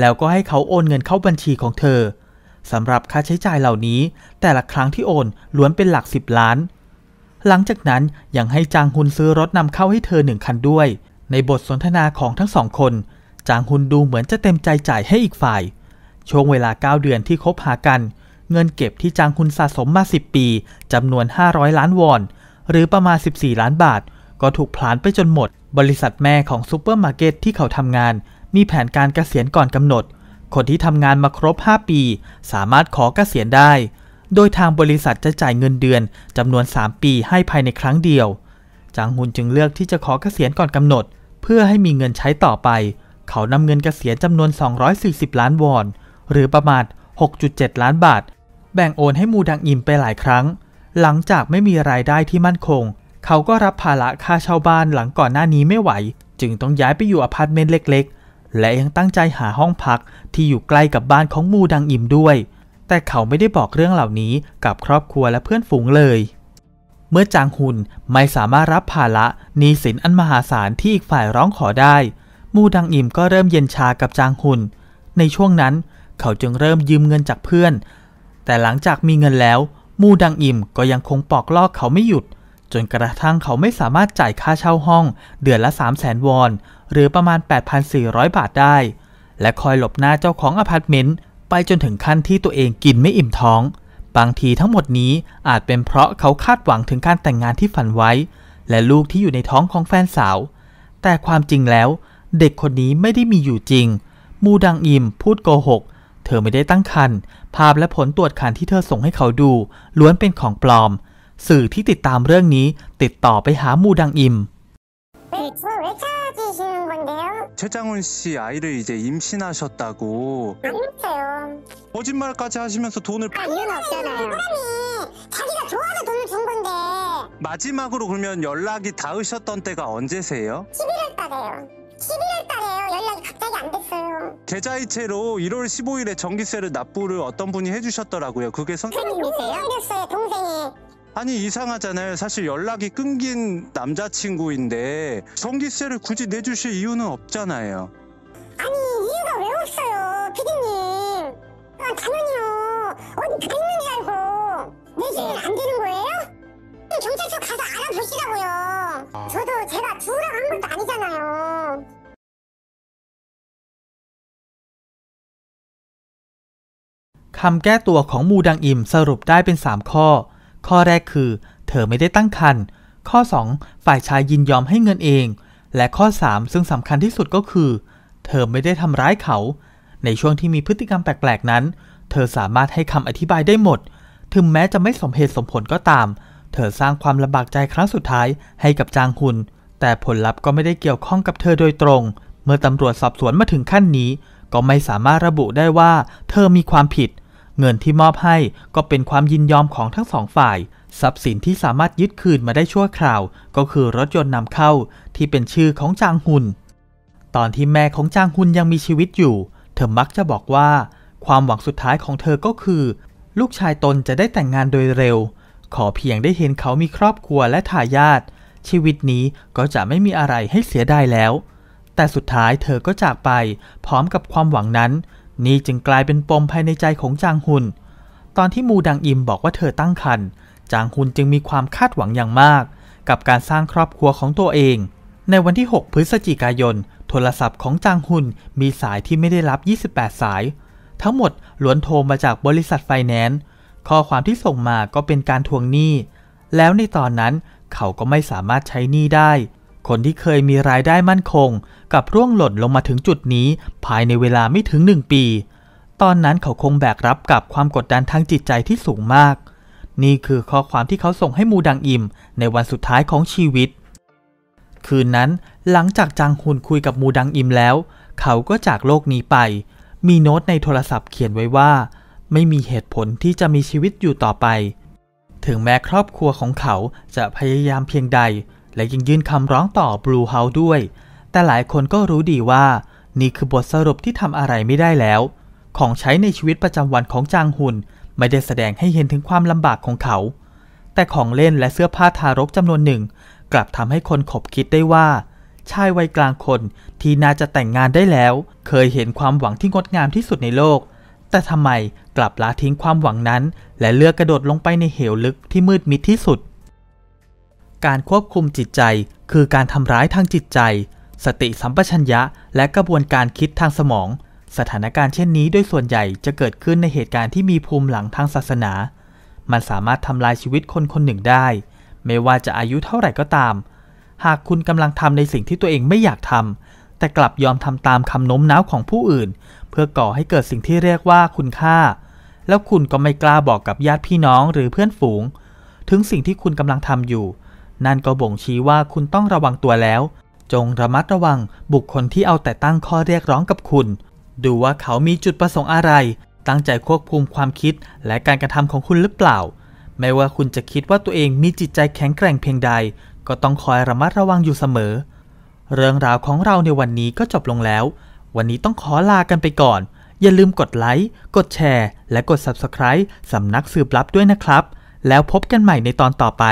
แล้วก็ให้เขาโอนเงินเข้าบัญชีของเธอสำหรับค่าใช้จ่ายเหล่านี้ แต่ละครั้งที่โอนล้วนเป็นหลัก 10 ล้าน หลังจากนั้นยังให้จางฮุนซื้อรถนำเข้าให้เธอหนึ่งคันด้วย ในบทสนทนาของทั้งสองคน จางฮุนดูเหมือนจะเต็มใจจ่ายให้อีกฝ่าย ช่วงเวลา 9 เดือนที่คบหากัน เงินเก็บที่จางฮุนสะสมมา 10 ปีจำนวน 500 ล้านวอนหรือประมาณ 14 ล้านบาท ก็ถูกผลานไปจนหมด บริษัทแม่ของซูเปอร์มาร์เก็ตที่เขาทำงานมีแผนการเกษียณก่อนกำหนด คนที่ทำงานมาครบ 5 ปี สามารถขอเกษียณได้ โดยทางบริษัทจะจ่ายเงินเดือนจำนวน 3 ปีให้ภายในครั้งเดียว จางหุนจึงเลือกที่จะขอเกษียณก่อนกำหนด เพื่อให้มีเงินใช้ต่อไป เขานำเงินเกษียณจำนวน 240 ล้าน วอน หรือประมาณ 6.7 ล้านบาท แบ่งโอนให้มูดังอิมไปหลายครั้ง หลังจากไม่มีรายได้ที่มั่นคง เขาก็รับภาระค่าเช่าบ้านหลังก่อนหน้านี้ไม่ไหว จึงต้องย้ายไปอยู่อพาร์ตเมนต์เล็กและยังตั้งใจหาห้องพักที่อยู่ใกล้กับบ้านของมูดังอิมด้วย แต่เขาไม่ได้บอกเรื่องเหล่านี้กับครอบครัวและเพื่อนฝูงเลย เมื่อจางหุนไม่สามารถรับภาระหนี้สินอันมหาศาลที่อีกฝ่ายร้องขอได้ มูดังอิมก็เริ่มเย็นชากับจางหุนในช่วงนั้นเขาจึงเริ่มยืมเงินจากเพื่อน แต่หลังจากมีเงินแล้ว มูดังอิมก็ยังคงปอกลอกเขาไม่หยุดจนกระทั่งเขาไม่สามารถจ่ายค่าเช่าห้องเดือนละ3 0 0 0 0นวอน หรือประมาณ 8,400 บาทได้ และคอยหลบหน้าเจ้าของอพาร์ตเมนต์ไปจนถึงขั้นที่ตัวเองกินไม่อิ่มท้อง บางทีทั้งหมดนี้อาจเป็นเพราะเขาคาดหวังถึงการแต่งงานที่ฝันไว้ และลูกที่อยู่ในท้องของแฟนสาว แต่ความจริงแล้วเด็กคนนี้ไม่ได้มีอยู่จริง มูดังอิมพูดโกหกเธอไม่ได้ตั้งครรภ์ภาพและผลตรวจคันที่เธอส่งให้เขาดู ล้วนเป็นของปลอม สื่อที่ติดตามเรื่องนี้ติดต่อไปหามูดังอิม왜 찾으시는 최장훈 씨 아이를 이제 임신하셨다고 아니요. 거짓말까지 하시면서 돈을 아 이유는 없잖아요. 사람이 아, 자기가 좋아서 돈을 준 건데 마지막으로 그러면 연락이 닿으셨던 때가 언제세요? 11월 달에요. 11월 달에요. 연락이 갑자기 안 됐어요. 계좌이체로 1월 15일에 전기세를 납부를 어떤 분이 해주셨더라고요. 그게 선... 생님이세요 동생이었어요. 동생이 아니 이상하잖아요. 사실 연락이 끊긴 남자친구인데 전기세를 굳이 내주실 이유는 없잖아요. 아니 이유가 왜 없어요, 피디님? 아 당연히요. 어디 그랬는지 고 내시면 안 되는 거예요? 경찰서 가서 알아보시라고요. 아. 저도 제가 주우라고 한 것도 아니잖아요.คำแก้ตัวของมูดังอิมสรุปได้เป็น 3ข้อ ข้อแรกคือ เธอไม่ได้ตั้งครรภ์ข้อ 2 ฝ่ายชายยินยอมให้เงินเอง และข้อ 3 ซึ่งสำคัญที่สุดก็คือ เธอไม่ได้ทำร้ายเขา ในช่วงที่มีพฤติกรรมแปลกๆนั้น เธอสามารถให้คำอธิบายได้หมด ถึงแม้จะไม่สมเหตุสมผลก็ตาม เธอสร้างความลำบากใจครั้งสุดท้ายให้กับจางฮุน แต่ผลลัพธ์ก็ไม่ได้เกี่ยวข้องกับเธอโดยตรง เมื่อตำรวจสอบสวนมาถึงขั้นนี้ ก็ไม่สามารถระบุได้ว่าเธอมีความผิดเงินที่มอบให้ก็เป็นความยินยอมของทั้งสองฝ่าย ทรัพย์สินที่สามารถยึดคืนมาได้ชั่วคราว ก็คือรถยนต์นำเข้าที่เป็นชื่อของจางหุนตอนที่แม่ของจางหุนยังมีชีวิตอยู่ เธอมักจะบอกว่า ความหวังสุดท้ายของเธอก็คือ ลูกชายตนจะได้แต่งงานโดยเร็ว ขอเพียงได้เห็นเขามีครอบครัวและทายาทชีวิตนี้ก็จะไม่มีอะไรให้เสียได้แล้ว แต่สุดท้ายเธอก็จากไป พร้อมกับความหวังนั้นนี่จึงกลายเป็นปมภายในใจของจางฮุน ตอนที่มูดังอิมบอกว่าเธอตั้งครรภ์จางฮุนจึงมีความคาดหวังอย่างมากกับการสร้างครอบครัวของตัวเอง ในวันที่ 6 พฤศจิกายนโทรศัพท์ของจางฮุนมีสายที่ไม่ได้รับ 28 สาย ทั้งหมดล้วนโทรมาจากบริษัทไฟแนนซ์ ข้อความที่ส่งมาก็เป็นการทวงหนี้ แล้วในตอนนั้นเขาก็ไม่สามารถใช้หนี้ได้คนที่เคยมีรายได้มั่นคงกับร่วงหล่นลงมาถึงจุดนี้ภายในเวลาไม่ถึงหนึ่งปี ตอนนั้นเขาคงแบกรับกับความกดดันทางจิตใจที่สูงมาก นี่คือข้อความที่เขาส่งให้มูดังอิมในวันสุดท้ายของชีวิต คืนนั้นหลังจากจางฮุนคุยกับมูดังอิมแล้ว เขาก็จากโลกนี้ไป มีโน้ตในโทรศัพท์เขียนไว้ว่า ไม่มีเหตุผลที่จะมีชีวิตอยู่ต่อไป ถึงแม้ครอบครัวของเขาจะพยายามเพียงใดและยังยื่นคำร้องต่อบลูเฮาด้วย แต่หลายคนก็รู้ดีว่านี่คือบทสรุปที่ทำอะไรไม่ได้แล้ว ของใช้ในชีวิตประจำวันของจางหุนไม่ได้แสดงให้เห็นถึงความลำบากของเขา แต่ของเล่นและเสื้อผ้าทารกจำนวนหนึ่ง กลับทำให้คนขบคิดได้ว่าชายวัยกลางคนที่น่าจะแต่งงานได้แล้ว เคยเห็นความหวังที่งดงามที่สุดในโลก แต่ทำไมกลับละทิ้งความหวังนั้น และเลือกกระโดดลงไปในเหวลึกที่มืดมิดที่สุดการควบคุมจิตใจ คือการทำร้ายทางจิตใจ สติสัมปชัญญะ และกระบวนการคิดทางสมอง สถานการณ์เช่นนี้โดยส่วนใหญ่จะเกิดขึ้นในเหตุการณ์ที่มีภูมิหลังทางศาสนา มันสามารถทำลายชีวิตคนคนหนึ่งได้ ไม่ว่าจะอายุเท่าไหร่ก็ตาม หากคุณกำลังทำ ในสิ่งที่ตัวเองไม่อยากทำ แต่กลับยอมทำตามคำโน้มน้าวของผู้อื่น เพื่อก่อให้เกิดสิ่งที่เรียกว่าคุณค่า แล้วคุณก็ไม่กล้าบอกกับญาติพี่น้องหรือเพื่อนฝูง ถึงสิ่งที่คุณกำลังทำอยู่นั่นก็บ่งชี้ว่าคุณต้องระวังตัวแล้ว จงระมัดระวังบุคคลที่เอาแต่ตั้งข้อเรียกร้องกับคุณ ดูว่าเขามีจุดประสงค์อะไร ตั้งใจควบคุมความคิด และการกระทำของคุณหรือเปล่า ไม่ว่าคุณจะคิดว่าตัวเองมีจิตใจแข็งแกร่งเพียงใด ก็ต้องคอยระมัดระวังอยู่เสมอ เรื่องราวของเราในวันนี้ก็จบลงแล้ว วันนี้ต้องขอลากันไปก่อนอย่าลืมกดไลค์กดแชร์ และกด Subscribe สำนักสืบลับด้วยนะครับ แล้วพบกันใหม่ในตอนต่อไป